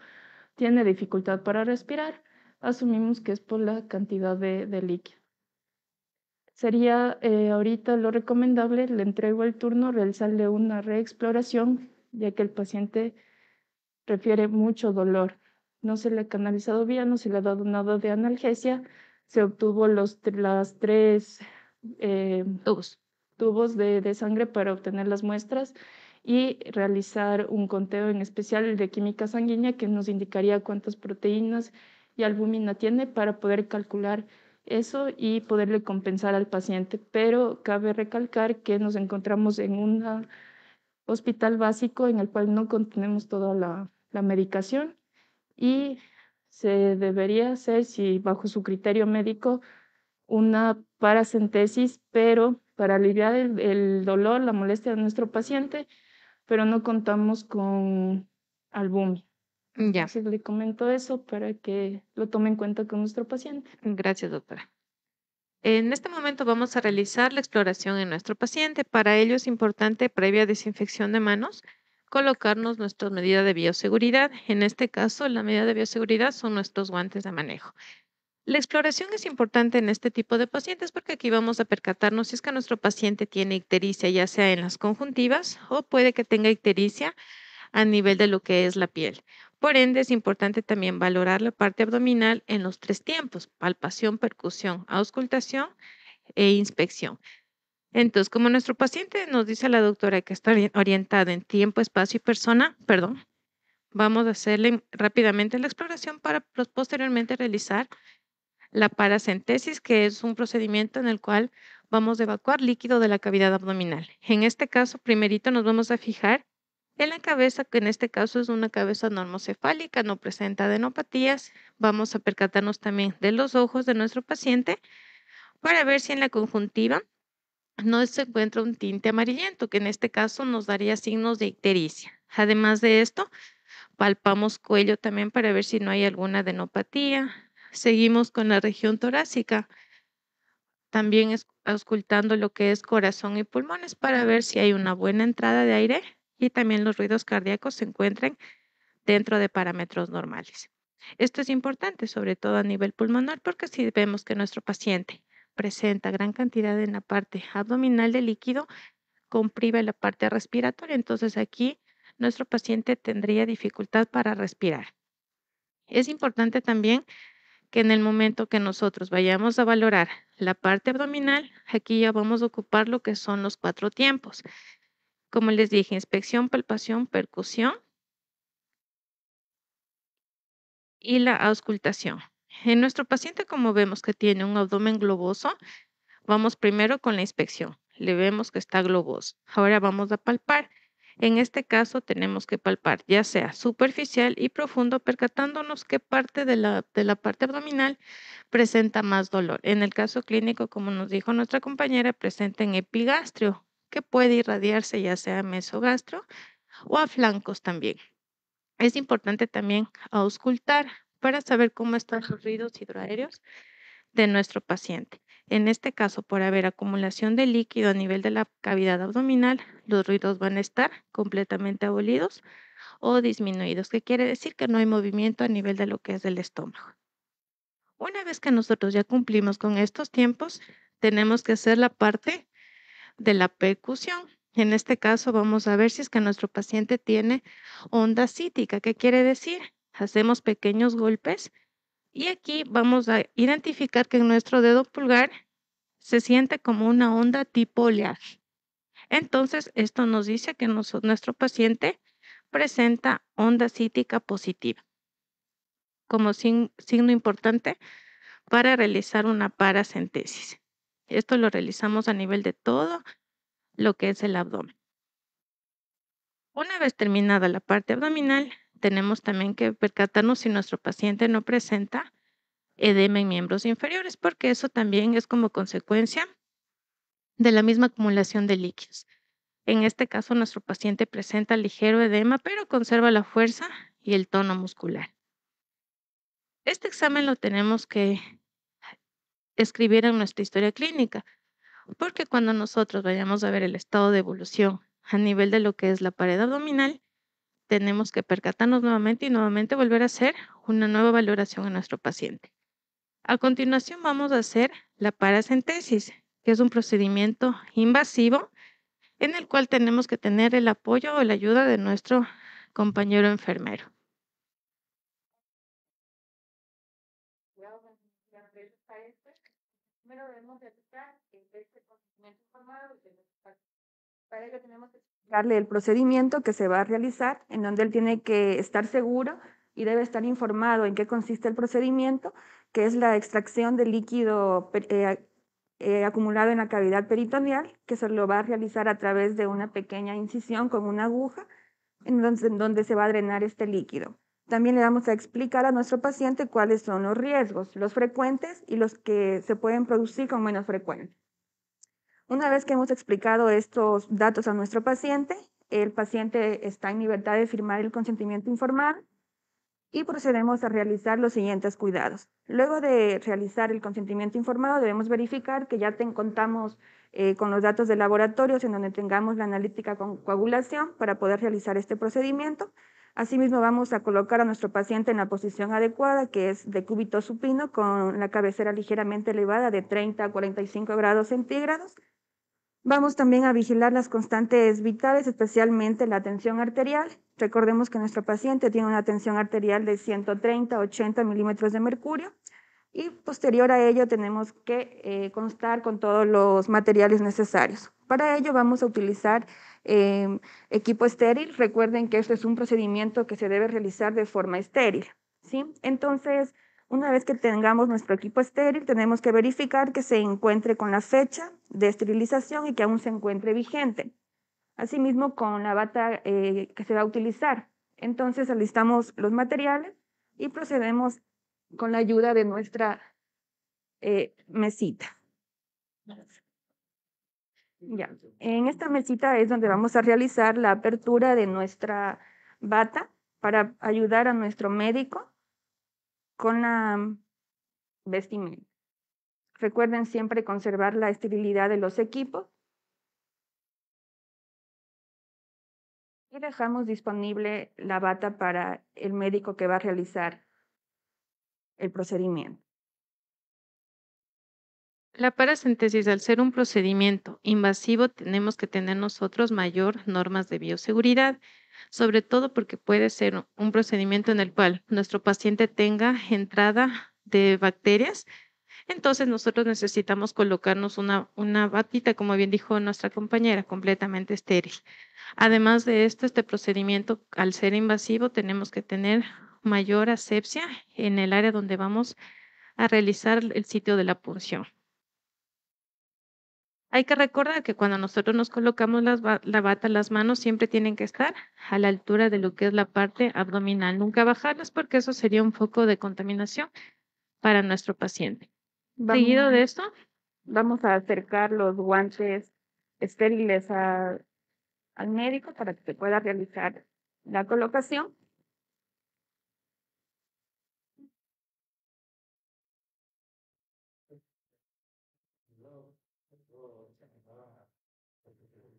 tiene dificultad para respirar. Asumimos que es por la cantidad de, líquido. Sería eh, ahorita lo recomendable, le entrego el turno, realizarle una reexploración, ya que el paciente refiere mucho dolor. No se le ha canalizado bien, no se le ha dado nada de analgesia, se obtuvo los, las tres... Eh, dos tubos de, sangre para obtener las muestras y realizar un conteo en especial el de química sanguínea que nos indicaría cuántas proteínas y albúmina tiene para poder calcular eso y poderle compensar al paciente. Pero cabe recalcar que nos encontramos en un hospital básico en el cual no contenemos toda la, la medicación y se debería hacer, si bajo su criterio médico, una paracentesis, pero para aliviar el, dolor, la molestia de nuestro paciente, pero no contamos con albúmina. Ya. se le comento eso para que lo tome en cuenta con nuestro paciente. Gracias, doctora. En este momento vamos a realizar la exploración en nuestro paciente. Para ello es importante, previa desinfección de manos, colocarnos nuestra medida de bioseguridad. En este caso, la medida de bioseguridad son nuestros guantes de manejo. La exploración es importante en este tipo de pacientes porque aquí vamos a percatarnos si es que nuestro paciente tiene ictericia, ya sea en las conjuntivas o puede que tenga ictericia a nivel de lo que es la piel. Por ende, es importante también valorar la parte abdominal en los tres tiempos, palpación, percusión, auscultación e inspección. Entonces, como nuestro paciente nos dice la doctora que está orientada en tiempo, espacio y persona, perdón, vamos a hacerle rápidamente la exploración para posteriormente realizar la paracentesis, que es un procedimiento en el cual vamos a evacuar líquido de la cavidad abdominal. En este caso, primerito nos vamos a fijar en la cabeza, que en este caso es una cabeza normocefálica, no presenta adenopatías. Vamos a percatarnos también de los ojos de nuestro paciente para ver si en la conjuntiva no se encuentra un tinte amarillento, que en este caso nos daría signos de ictericia. Además de esto, palpamos cuello también para ver si no hay alguna adenopatía, Seguimos con la región torácica, también es, auscultando lo que es corazón y pulmones para ver si hay una buena entrada de aire y también los ruidos cardíacos se encuentren dentro de parámetros normales. Esto es importante, sobre todo a nivel pulmonar, porque si vemos que nuestro paciente presenta gran cantidad en la parte abdominal de líquido, comprime la parte respiratoria, entonces aquí nuestro paciente tendría dificultad para respirar. Es importante también que en el momento que nosotros vayamos a valorar la parte abdominal, aquí ya vamos a ocupar lo que son los cuatro tiempos. Como les dije, inspección, palpación, percusión y la auscultación. En nuestro paciente, como vemos que tiene un abdomen globoso, vamos primero con la inspección. Le vemos que está globoso. Ahora vamos a palpar. En este caso tenemos que palpar ya sea superficial y profundo, percatándonos qué parte de la, parte abdominal presenta más dolor. En el caso clínico, como nos dijo nuestra compañera, presenta en epigastrio, que puede irradiarse ya sea a mesogastro o a flancos también. Es importante también auscultar para saber cómo están los ruidos hidroaéreos de nuestro paciente. En este caso, por haber acumulación de líquido a nivel de la cavidad abdominal, los ruidos van a estar completamente abolidos o disminuidos, que quiere decir que no hay movimiento a nivel de lo que es el estómago. Una vez que nosotros ya cumplimos con estos tiempos, tenemos que hacer la parte de la percusión. En este caso, vamos a ver si es que nuestro paciente tiene onda cítica. ¿Qué quiere decir? Hacemos pequeños golpes y aquí vamos a identificar que en nuestro dedo pulgar se siente como una onda tipo oleaje. Entonces, esto nos dice que nuestro paciente presenta onda cítica positiva como signo importante para realizar una paracentesis. Esto lo realizamos a nivel de todo lo que es el abdomen. Una vez terminada la parte abdominal, tenemos también que percatarnos si nuestro paciente no presenta edema en miembros inferiores, porque eso también es como consecuencia de la misma acumulación de líquidos. En este caso, nuestro paciente presenta ligero edema, pero conserva la fuerza y el tono muscular. Este examen lo tenemos que escribir en nuestra historia clínica, porque cuando nosotros vayamos a ver el estado de evolución a nivel de lo que es la pared abdominal, tenemos que percatarnos nuevamente y nuevamente volver a hacer una nueva valoración a nuestro paciente. A continuación vamos a hacer la paracentesis, que es un procedimiento invasivo en el cual tenemos que tener el apoyo o la ayuda de nuestro compañero enfermero. Para ello tenemos que Darle el procedimiento que se va a realizar, en donde él tiene que estar seguro y debe estar informado en qué consiste el procedimiento, que es la extracción de líquido eh, eh, acumulado en la cavidad peritoneal, que se lo va a realizar a través de una pequeña incisión con una aguja, en donde, en donde se va a drenar este líquido. También le vamos a explicar a nuestro paciente cuáles son los riesgos, los frecuentes y los que se pueden producir con menos frecuencia. Una vez que hemos explicado estos datos a nuestro paciente, el paciente está en libertad de firmar el consentimiento informal y procedemos a realizar los siguientes cuidados. Luego de realizar el consentimiento informado, debemos verificar que ya te contamos eh, con los datos de laboratorios en donde tengamos la analítica con coagulación para poder realizar este procedimiento. Asimismo, vamos a colocar a nuestro paciente en la posición adecuada, que es de cúbito supino, con la cabecera ligeramente elevada de 30 a 45 grados centígrados. Vamos también a vigilar las constantes vitales, especialmente la tensión arterial. Recordemos que nuestro paciente tiene una tensión arterial de 130 80 milímetros de mercurio y posterior a ello tenemos que eh, constar con todos los materiales necesarios. Para ello vamos a utilizar em, equipo estéril. Recuerden que esto es un procedimiento que se debe realizar de forma estéril. ¿sí? Entonces, una vez que tengamos nuestro equipo estéril, tenemos que verificar que se encuentre con la fecha de esterilización y que aún se encuentre vigente. Asimismo, con la bata eh, que se va a utilizar. Entonces, alistamos los materiales y procedemos con la ayuda de nuestra eh, mesita. Ya. En esta mesita es donde vamos a realizar la apertura de nuestra bata para ayudar a nuestro médico con la vestimenta. Recuerden siempre conservar la esterilidad de los equipos. Y dejamos disponible la bata para el médico que va a realizar el procedimiento. La paracentesis, al ser un procedimiento invasivo, tenemos que tener nosotros mayor normas de bioseguridad sobre todo porque puede ser un procedimiento en el cual nuestro paciente tenga entrada de bacterias. Entonces nosotros necesitamos colocarnos una, batita, como bien dijo nuestra compañera, completamente estéril. Además de esto, este procedimiento, al ser invasivo, tenemos que tener mayor asepsia en el área donde vamos a realizar el sitio de la punción. Hay que recordar que cuando nosotros nos colocamos la bata, las manos siempre tienen que estar a la altura de lo que es la parte abdominal. Nunca bajarlas porque eso sería un foco de contaminación para nuestro paciente. Seguido de esto, vamos a acercar los guantes estériles al médico para que se pueda realizar la colocación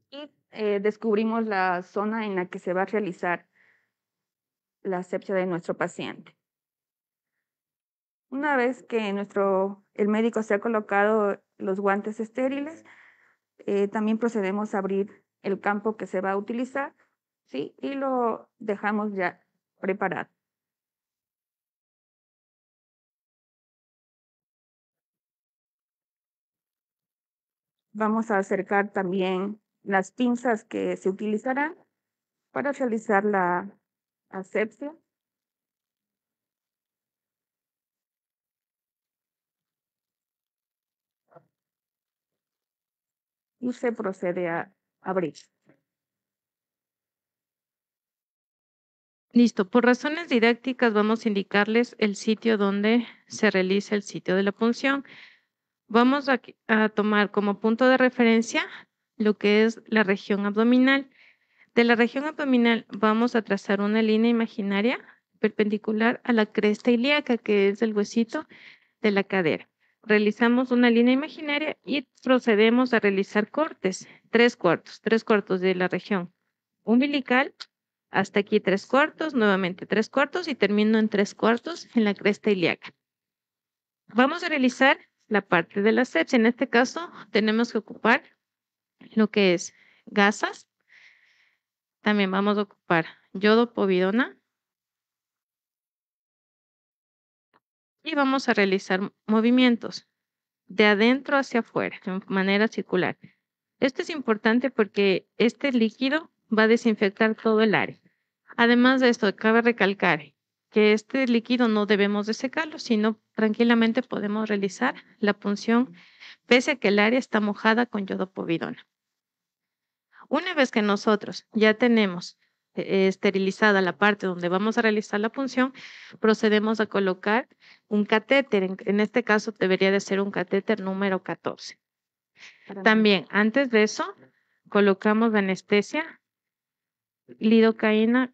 y eh, descubrimos la zona en la que se va a realizar la asepsia de nuestro paciente. Una vez que nuestro, el médico se ha colocado los guantes estériles, eh, también procedemos a abrir el campo que se va a utilizar ¿sí? y lo dejamos ya preparado. Vamos a acercar también las pinzas que se utilizarán para realizar la asepsia. Y se procede a abrir. Listo, por razones didácticas vamos a indicarles el sitio donde se realiza el sitio de la punción. Vamos a tomar como punto de referencia lo que es la región abdominal. De la región abdominal vamos a trazar una línea imaginaria perpendicular a la cresta ilíaca, que es el huesito de la cadera. Realizamos una línea imaginaria y procedemos a realizar cortes, tres cuartos, tres cuartos de la región umbilical, hasta aquí tres cuartos, nuevamente tres cuartos y termino en tres cuartos en la cresta ilíaca. Vamos a realizar la parte de la sepsia. En este caso tenemos que ocupar lo que es gasas. También vamos a ocupar yodo povidona. Y vamos a realizar movimientos de adentro hacia afuera, de manera circular. Esto es importante porque este líquido va a desinfectar todo el área. Además de esto, cabe recalcar que este líquido no debemos de secarlo, sino tranquilamente podemos realizar la punción pese a que el área está mojada con yodopovidona. Una vez que nosotros ya tenemos eh, esterilizada la parte donde vamos a realizar la punción, procedemos a colocar un catéter. En, este caso debería de ser un catéter número 14. También, antes de eso, colocamos anestesia, lidocaína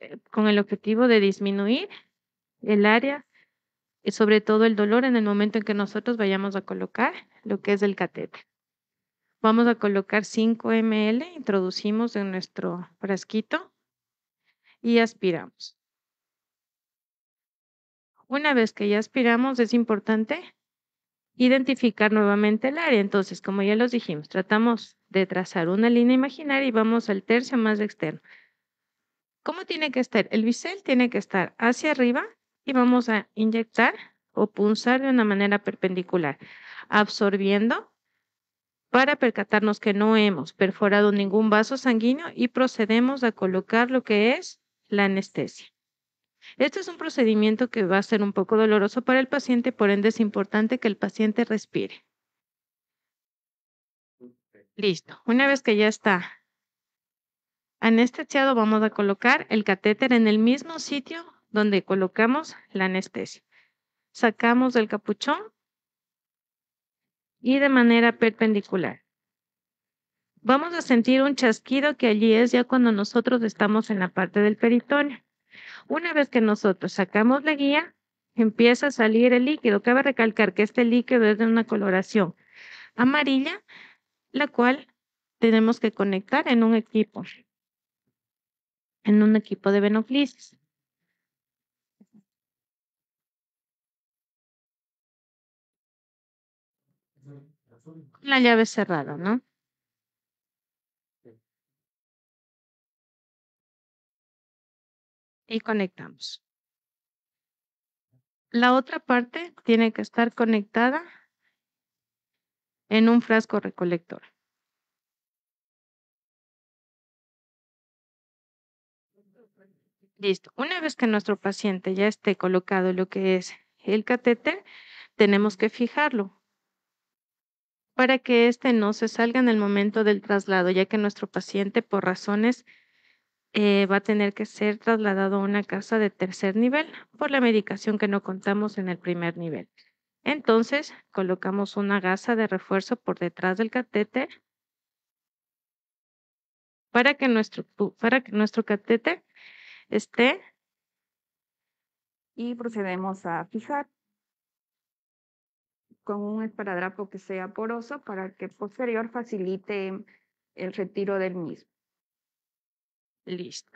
eh, con el objetivo de disminuir el área y eh, sobre todo el dolor en el momento en que nosotros vayamos a colocar lo que es el catéter. Vamos a colocar 5 ml, introducimos en nuestro frasquito y aspiramos. Una vez que ya aspiramos es importante identificar nuevamente el área. Entonces, como ya los dijimos, tratamos de trazar una línea imaginaria y vamos al tercio más externo. ¿Cómo tiene que estar? El bisel tiene que estar hacia arriba y vamos a inyectar o punzar de una manera perpendicular, absorbiendo para percatarnos que no hemos perforado ningún vaso sanguíneo y procedemos a colocar lo que es la anestesia. Este es un procedimiento que va a ser un poco doloroso para el paciente, por ende es importante que el paciente respire. Listo. Una vez que ya está anestesiado vamos a colocar el catéter en el mismo sitio donde colocamos la anestesia. Sacamos el capuchón y de manera perpendicular. Vamos a sentir un chasquido que allí es ya cuando nosotros estamos en la parte del peritoneo. Una vez que nosotros sacamos la guía, empieza a salir el líquido. Cabe recalcar que este líquido es de una coloración amarilla, la cual tenemos que conectar en un equipo en un equipo de venoclisis. La llave cerrada, ¿no? Y conectamos. La otra parte tiene que estar conectada en un frasco recolector. Listo. Una vez que nuestro paciente ya esté colocado lo que es el catéter, tenemos que fijarlo para que éste no se salga en el momento del traslado, ya que nuestro paciente por razones eh, va a tener que ser trasladado a una casa de tercer nivel por la medicación que no contamos en el primer nivel. Entonces, colocamos una gasa de refuerzo por detrás del catéter para que nuestro, para que nuestro catéter esté y procedemos a fijar con un esparadrapo que sea poroso para que posterior facilite el retiro del mismo. Listo.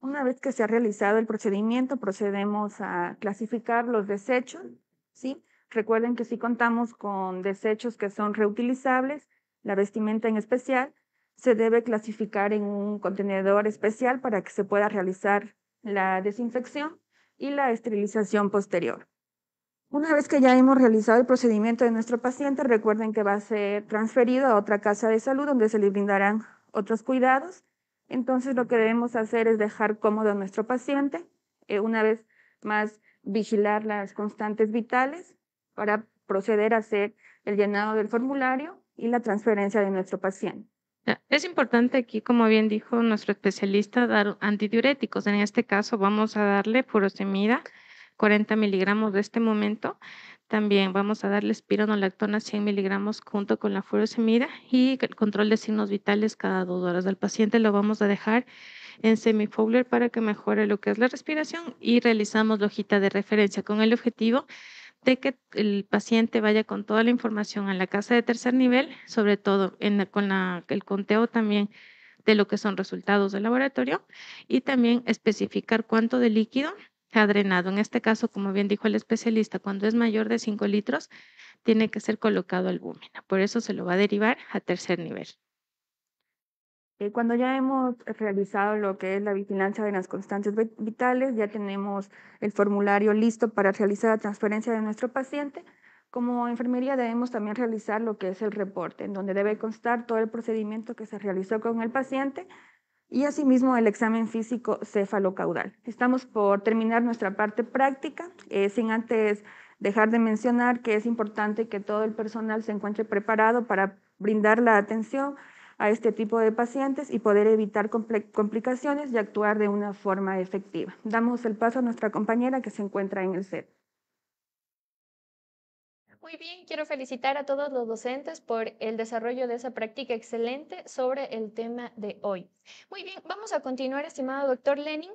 Una vez que se ha realizado el procedimiento, procedemos a clasificar los desechos, ¿sí? Recuerden que si contamos con desechos que son reutilizables, la vestimenta en especial, se debe clasificar en un contenedor especial para que se pueda realizar la desinfección y la esterilización posterior. Una vez que ya hemos realizado el procedimiento de nuestro paciente, recuerden que va a ser transferido a otra casa de salud donde se le brindarán otros cuidados. Entonces lo que debemos hacer es dejar cómodo a nuestro paciente, eh, una vez más vigilar las constantes vitales para proceder a hacer el llenado del formulario y la transferencia de nuestro paciente. Ah, es importante aquí, como bien dijo nuestro especialista, dar antidiuréticos. En este caso vamos a darle furosemida, 40 miligramos de este momento. También vamos a darle espironolactona 100 miligramos junto con la furosemida y el control de signos vitales cada dos horas del paciente. Lo vamos a dejar en semifowler para que mejore lo que es la respiración y realizamos la hojita de referencia con el objetivo de que el paciente vaya con toda la información a la casa de tercer nivel, sobre todo en con el conteo también de lo que son resultados del laboratorio y también especificar cuánto de líquido ha drenado. En este caso, como bien dijo el especialista, cuando es mayor de 5 litros, tiene que ser colocado albúmina. Por eso se lo va a derivar a tercer nivel. Eh, cuando ya hemos realizado lo que es la vigilancia de las constantes vitales, ya tenemos el formulario listo para realizar la transferencia de nuestro paciente. Como enfermería debemos también realizar lo que es el reporte, en donde debe constar todo el procedimiento que se realizó con el paciente y asimismo el examen físico cefalocaudal. Estamos por terminar nuestra parte práctica, eh, sin antes dejar de mencionar que es importante que todo el personal se encuentre preparado para brindar la atención a este tipo de pacientes y poder evitar complicaciones y actuar de una forma efectiva. Damos el paso a nuestra compañera que se encuentra en el set. Muy bien, quiero felicitar a todos los docentes por el desarrollo de esa práctica excelente sobre el tema de hoy. Muy bien, vamos a continuar, estimado doctor Lenin.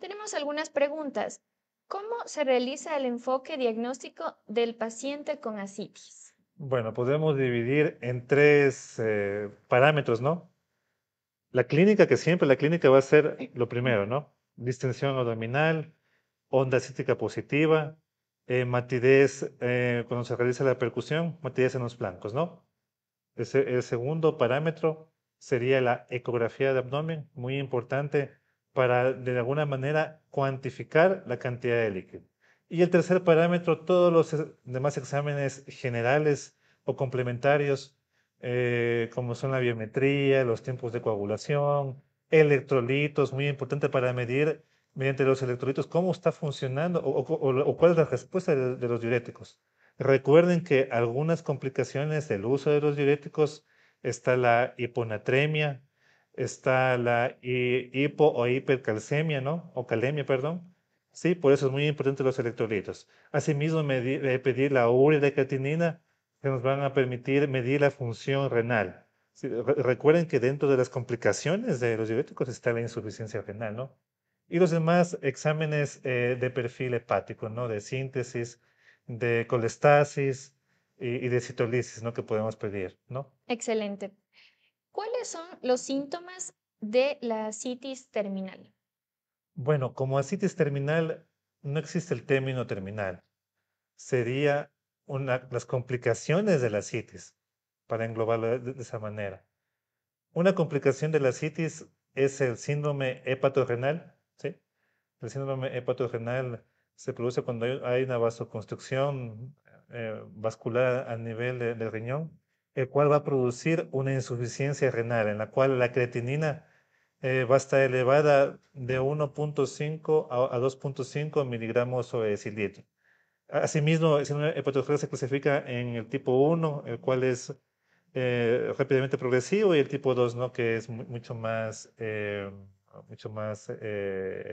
Tenemos algunas preguntas. ¿Cómo se realiza el enfoque diagnóstico del paciente con asitis? Bueno, podemos dividir en tres eh, parámetros, ¿no? La clínica, que siempre la clínica va a ser lo primero, ¿no? Distensión abdominal, onda cítica positiva, eh, matidez eh, cuando se realiza la percusión, matidez en los blancos, ¿no? el segundo parámetro sería la ecografía de abdomen, muy importante para de alguna manera cuantificar la cantidad de líquido. Y el tercer parámetro, todos los demás exámenes generales o complementarios, eh, como son la biometría, los tiempos de coagulación, electrolitos, muy importante para medir mediante los electrolitos cómo está funcionando o, cuál es la respuesta de, de, los diuréticos. Recuerden que algunas complicaciones del uso de los diuréticos está la hiponatremia, está la hipo o hipercalcemia, ¿no? O calemia, perdón ¿sí? Por eso es muy importante los electrolitos. Asimismo, eh, pedir la urea de la creatinina que nos van a permitir medir la función renal. recuerden que dentro de las complicaciones de los diabéticos está la insuficiencia renal, ¿no? Y los demás exámenes eh, de perfil hepático, ¿no? De síntesis, de colestasis y, de citolisis, ¿no? Que podemos pedir, ¿no? Excelente. ¿Cuáles son los síntomas de la citis terminal? Bueno, como ascitis terminal, no existe el término terminal. Sería una, las complicaciones de la citis, para englobarlo de, esa manera. Una complicación de la citis es el síndrome hepatorenal. ¿sí? El síndrome hepato-renal se produce cuando hay una vasoconstrucción eh, vascular a nivel del riñón, el cual va a producir una insuficiencia renal, en la cual la creatinina eh, va a estar elevada de 1.5 a, 2.5 miligramos sobre decilitro. Asimismo, una hepatosclerosis se clasifica en el tipo 1, el cual es eh, rápidamente progresivo, y el tipo 2, ¿no? que es mucho más, eh, mucho más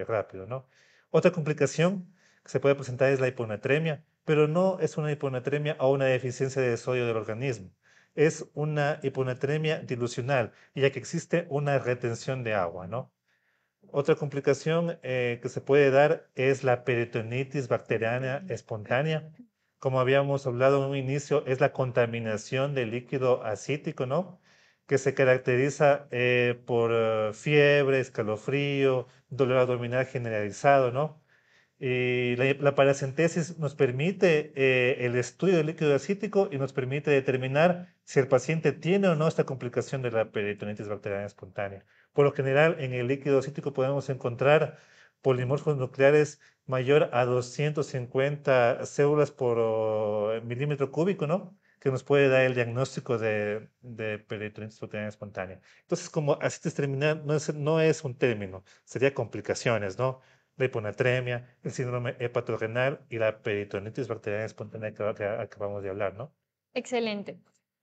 rápido. Otra complicación que se puede presentar es la hiponatremia, pero no es una hiponatremia o una deficiencia de sodio del organismo es una hiponatremia dilucional, ya que existe una retención de agua, ¿no? Otra complicación eh, que se puede dar es la peritonitis bacteriana espontánea. Como habíamos hablado en un inicio, es la contaminación del líquido acítico, ¿no? Que se caracteriza eh, por eh, fiebre, escalofrío, dolor abdominal generalizado, ¿no? Y eh, la, paracentesis nos permite eh, el estudio del líquido acítico y nos permite determinar si el paciente tiene o no esta complicación de la peritonitis bacteriana espontánea. Por lo general, en el líquido acítico podemos encontrar polimorfos nucleares mayor a 250 células por oh, milímetro cúbico, ¿no? Que nos puede dar el diagnóstico de, peritonitis bacteriana espontánea. Entonces, como así terminal no es, no es un término, sería complicaciones, ¿no? la hiponatremia, el síndrome hepatogenal y la peritonitis bacteriana espontánea que, acabamos de hablar, ¿no? Excelente.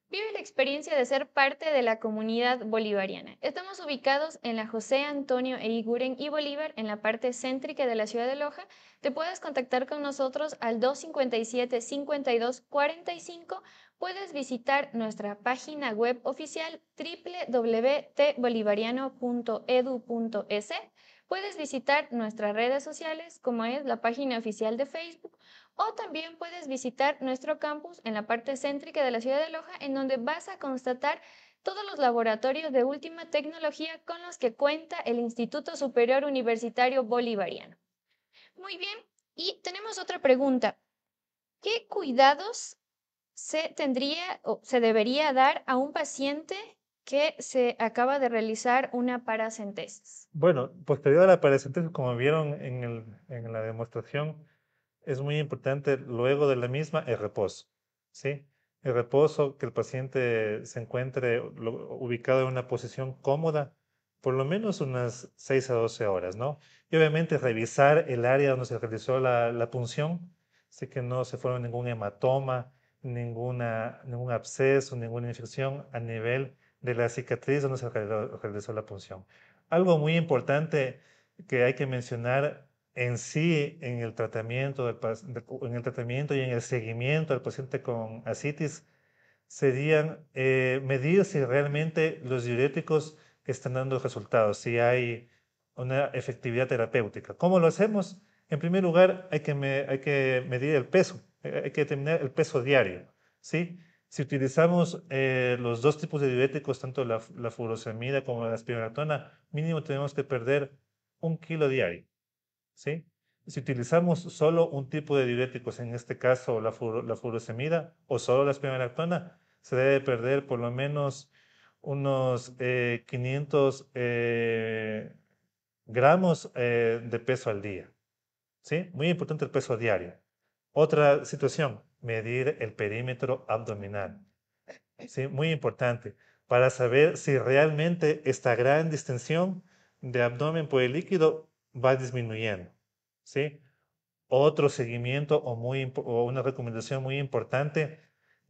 Vive la experiencia de ser parte de la comunidad bolivariana. Estamos ubicados en la José Antonio Eiguren y Bolívar, en la parte céntrica de la ciudad de Loja. Te puedes contactar con nosotros al 257-5245. Puedes visitar nuestra página web oficial www.tbolivariano.edu.es Puedes visitar nuestras redes sociales, como es la página oficial de Facebook, o también puedes visitar nuestro campus en la parte céntrica de la ciudad de Loja, en donde vas a constatar todos los laboratorios de última tecnología con los que cuenta el Instituto Superior Universitario Bolivariano. Muy bien, y tenemos otra pregunta. ¿Qué cuidados se tendría o se debería dar a un paciente que se acaba de realizar una paracentesis. Bueno, posterior pues, a la paracentesis, como vieron en, la demostración, es muy importante luego de la misma el reposo, ¿sí? El reposo, que el paciente se encuentre ubicado en una posición cómoda, por lo menos unas 6 a 12 horas, ¿no? Y obviamente revisar el área donde se realizó la, la punción, así que no se forme ningún hematoma, ninguna, ningún absceso, ninguna infección a nivel de la cicatriz donde se realizó la punción. Algo muy importante que hay que mencionar en sí, en el tratamiento, en el tratamiento y en el seguimiento del paciente con asitis, serían eh, medir si realmente los diuréticos están dando resultados, si hay una efectividad terapéutica. ¿Cómo lo hacemos? En primer lugar, hay que, hay que medir el peso, eh, hay que determinar el peso diario, ¿sí? Si utilizamos eh, los dos tipos de diuréticos, tanto la, furosemida como la spironolactona, mínimo tenemos que perder un kilo diario. ¿sí? Si utilizamos solo un tipo de diuréticos, en este caso la, furosemida o solo la spironolactona, se debe perder por lo menos unos 500 eh, eh, gramos de peso al día. ¿sí? Muy importante el peso diario. Otra situación, medir el perímetro abdominal. ¿Sí? Muy importante para saber si realmente esta gran distensión de abdomen por el líquido va disminuyendo. ¿sí? Otro seguimiento o, muy, una recomendación muy importante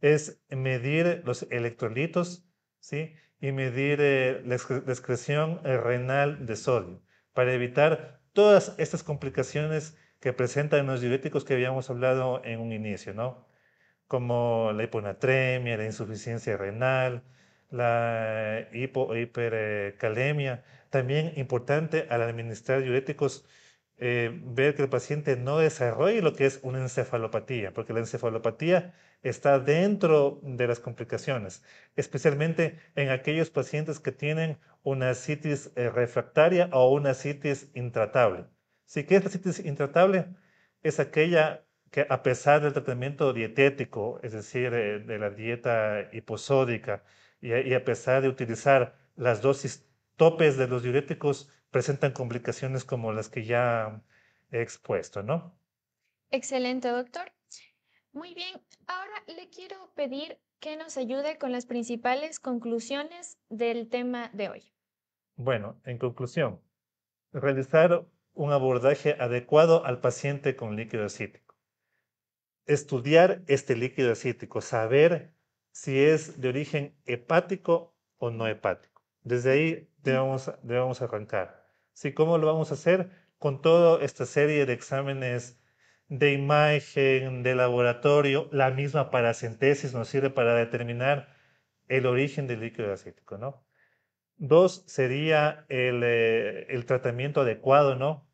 es medir los electrolitos ¿sí? y medir eh, la, excreción eh, renal de sodio para evitar todas estas complicaciones que presentan los diuréticos que habíamos hablado en un inicio, ¿no? Como la hiponatremia, la insuficiencia renal, la hipo hipercalemia. También importante al administrar diuréticos eh, ver que el paciente no desarrolle lo que es una encefalopatía, porque la encefalopatía está dentro de las complicaciones, especialmente en aquellos pacientes que tienen una citis eh, refractaria o una citis intratable. Si quieres la síntesis intratable, es aquella que a pesar del tratamiento dietético, es decir, de la dieta hiposódica, y a pesar de utilizar las dosis topes de los diuréticos, presentan complicaciones como las que ya he expuesto, ¿no? Excelente, doctor. Muy bien, ahora le quiero pedir que nos ayude con las principales conclusiones del tema de hoy. Bueno, en conclusión, realizar un abordaje adecuado al paciente con líquido acítico. Estudiar este líquido acítico, saber si es de origen hepático o no hepático. Desde ahí debemos, debemos arrancar. ¿Sí? ¿Cómo lo vamos a hacer? Con toda esta serie de exámenes de imagen, de laboratorio, la misma paracentesis nos sirve para determinar el origen del líquido acítico, ¿no? Dos sería eh, el, tratamiento adecuado, ¿no?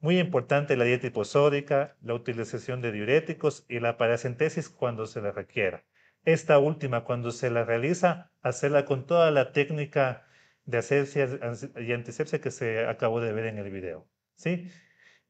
Muy importante la dieta hiposódica, la utilización de diuréticos y la paracentesis cuando se la requiera. Esta última, cuando se la realiza, hacerla con toda la técnica de asepsia y antisepsia que se acabó de ver en el video. ¿sí?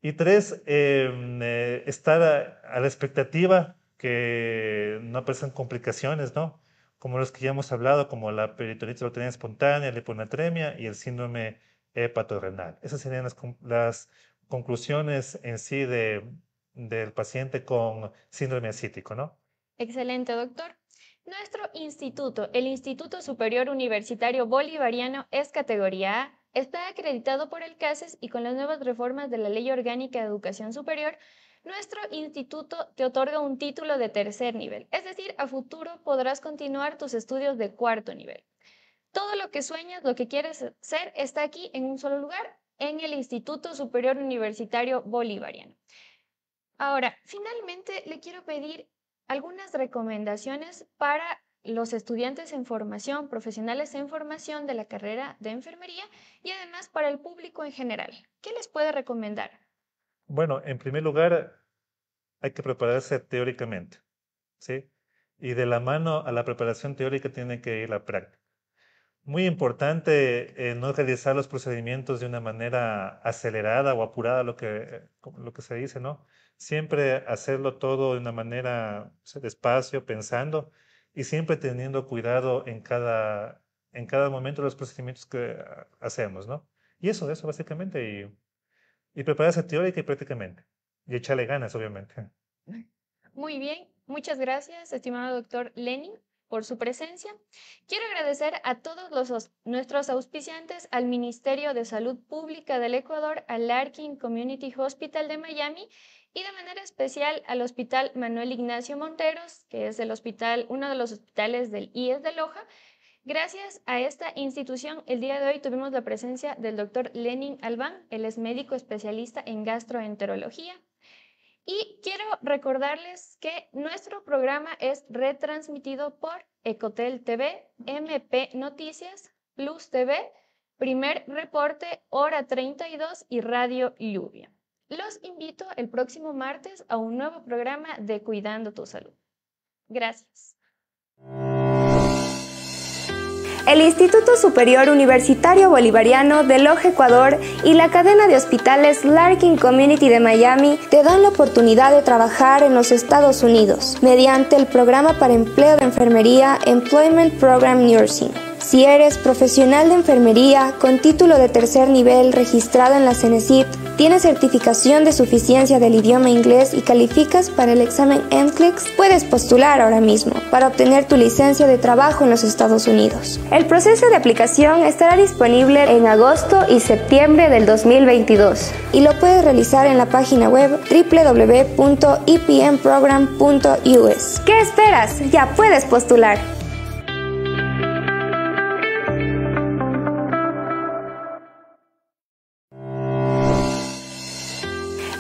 Y tres, em, eh, estar a, a, la expectativa que no aparezcan complicaciones, ¿no? como los que ya hemos hablado, como la peritonitis bacteriana espontánea, la hiponatremia y el síndrome hepatorrenal. Esas serían las, conclusiones en sí del paciente con síndrome acítico, ¿no? Excelente, doctor. Nuestro instituto, el Instituto Superior Universitario Bolivariano, es categoría A, está acreditado por el CASES y con las nuevas reformas de la Ley Orgánica de Educación Superior nuestro instituto te otorga un título de tercer nivel, es decir, a futuro podrás continuar tus estudios de cuarto nivel. Todo lo que sueñas, lo que quieres ser, está aquí en un solo lugar, en el Instituto Superior Universitario Bolivariano. Ahora, finalmente le quiero pedir algunas recomendaciones para los estudiantes en formación, profesionales en formación de la carrera de enfermería y además para el público en general. ¿Qué les puede recomendar? Bueno, en primer lugar, hay que prepararse teóricamente, ¿sí? Y de la mano a la preparación teórica tiene que ir la práctica. Muy importante eh, no realizar los procedimientos de una manera acelerada o apurada, lo que, lo que se dice, ¿no? Siempre hacerlo todo de una manera despacio, pensando y siempre teniendo cuidado en cada, en cada momento de los procedimientos que ah, hacemos, ¿no? Y eso, eso básicamente. Y y prepararse teórica y prácticamente. Y échale ganas, obviamente. Muy bien, muchas gracias, estimado doctor Lenin, por su presencia. Quiero agradecer a todos los, nuestros auspiciantes, al Ministerio de Salud Pública del Ecuador, al Larkin Community Hospital de Miami y de manera especial al Hospital Manuel Ignacio Monteros, que es el hospital, uno de los hospitales del IES de Loja, Gracias a esta institución, el día de hoy tuvimos la presencia del doctor Lenin Albán, él es médico especialista en gastroenterología. Y quiero recordarles que nuestro programa es retransmitido por Ecotel TV, MP Noticias, Plus TV, Primer Reporte, Hora 32 y Radio Lluvia. Los invito el próximo martes a un nuevo programa de Cuidando tu Salud. Gracias el Instituto Superior Universitario Bolivariano de Loja Ecuador y la cadena de hospitales Larkin Community de Miami te dan la oportunidad de trabajar en los Estados Unidos mediante el programa para empleo de enfermería Employment Program Nursing. Si eres profesional de enfermería con título de tercer nivel registrado en la CENESIT, tienes certificación de suficiencia del idioma inglés y calificas para el examen NCLEX, puedes postular ahora mismo para obtener tu licencia de trabajo en los Estados Unidos. El proceso de aplicación estará disponible en agosto y septiembre del 2022 y lo puedes realizar en la página web www.epmprogram.us. E ¿Qué esperas? Ya puedes postular.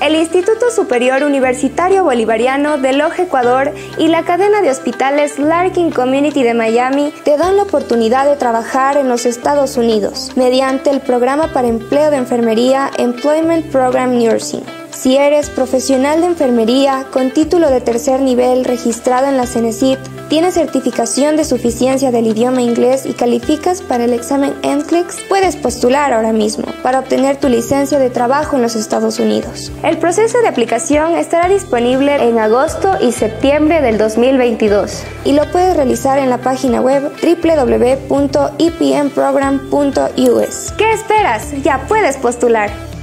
el Instituto Superior Universitario Bolivariano de Loja, Ecuador y la cadena de hospitales Larkin Community de Miami te dan la oportunidad de trabajar en los Estados Unidos mediante el programa para empleo de enfermería Employment Program Nursing. Si eres profesional de enfermería con título de tercer nivel registrado en la CENESIT, ¿Tienes certificación de suficiencia del idioma inglés y calificas para el examen NCLEX? Puedes postular ahora mismo para obtener tu licencia de trabajo en los Estados Unidos. El proceso de aplicación estará disponible en agosto y septiembre del 2022 y lo puedes realizar en la página web www.epmprogram.us. ¿Qué esperas? Ya puedes postular.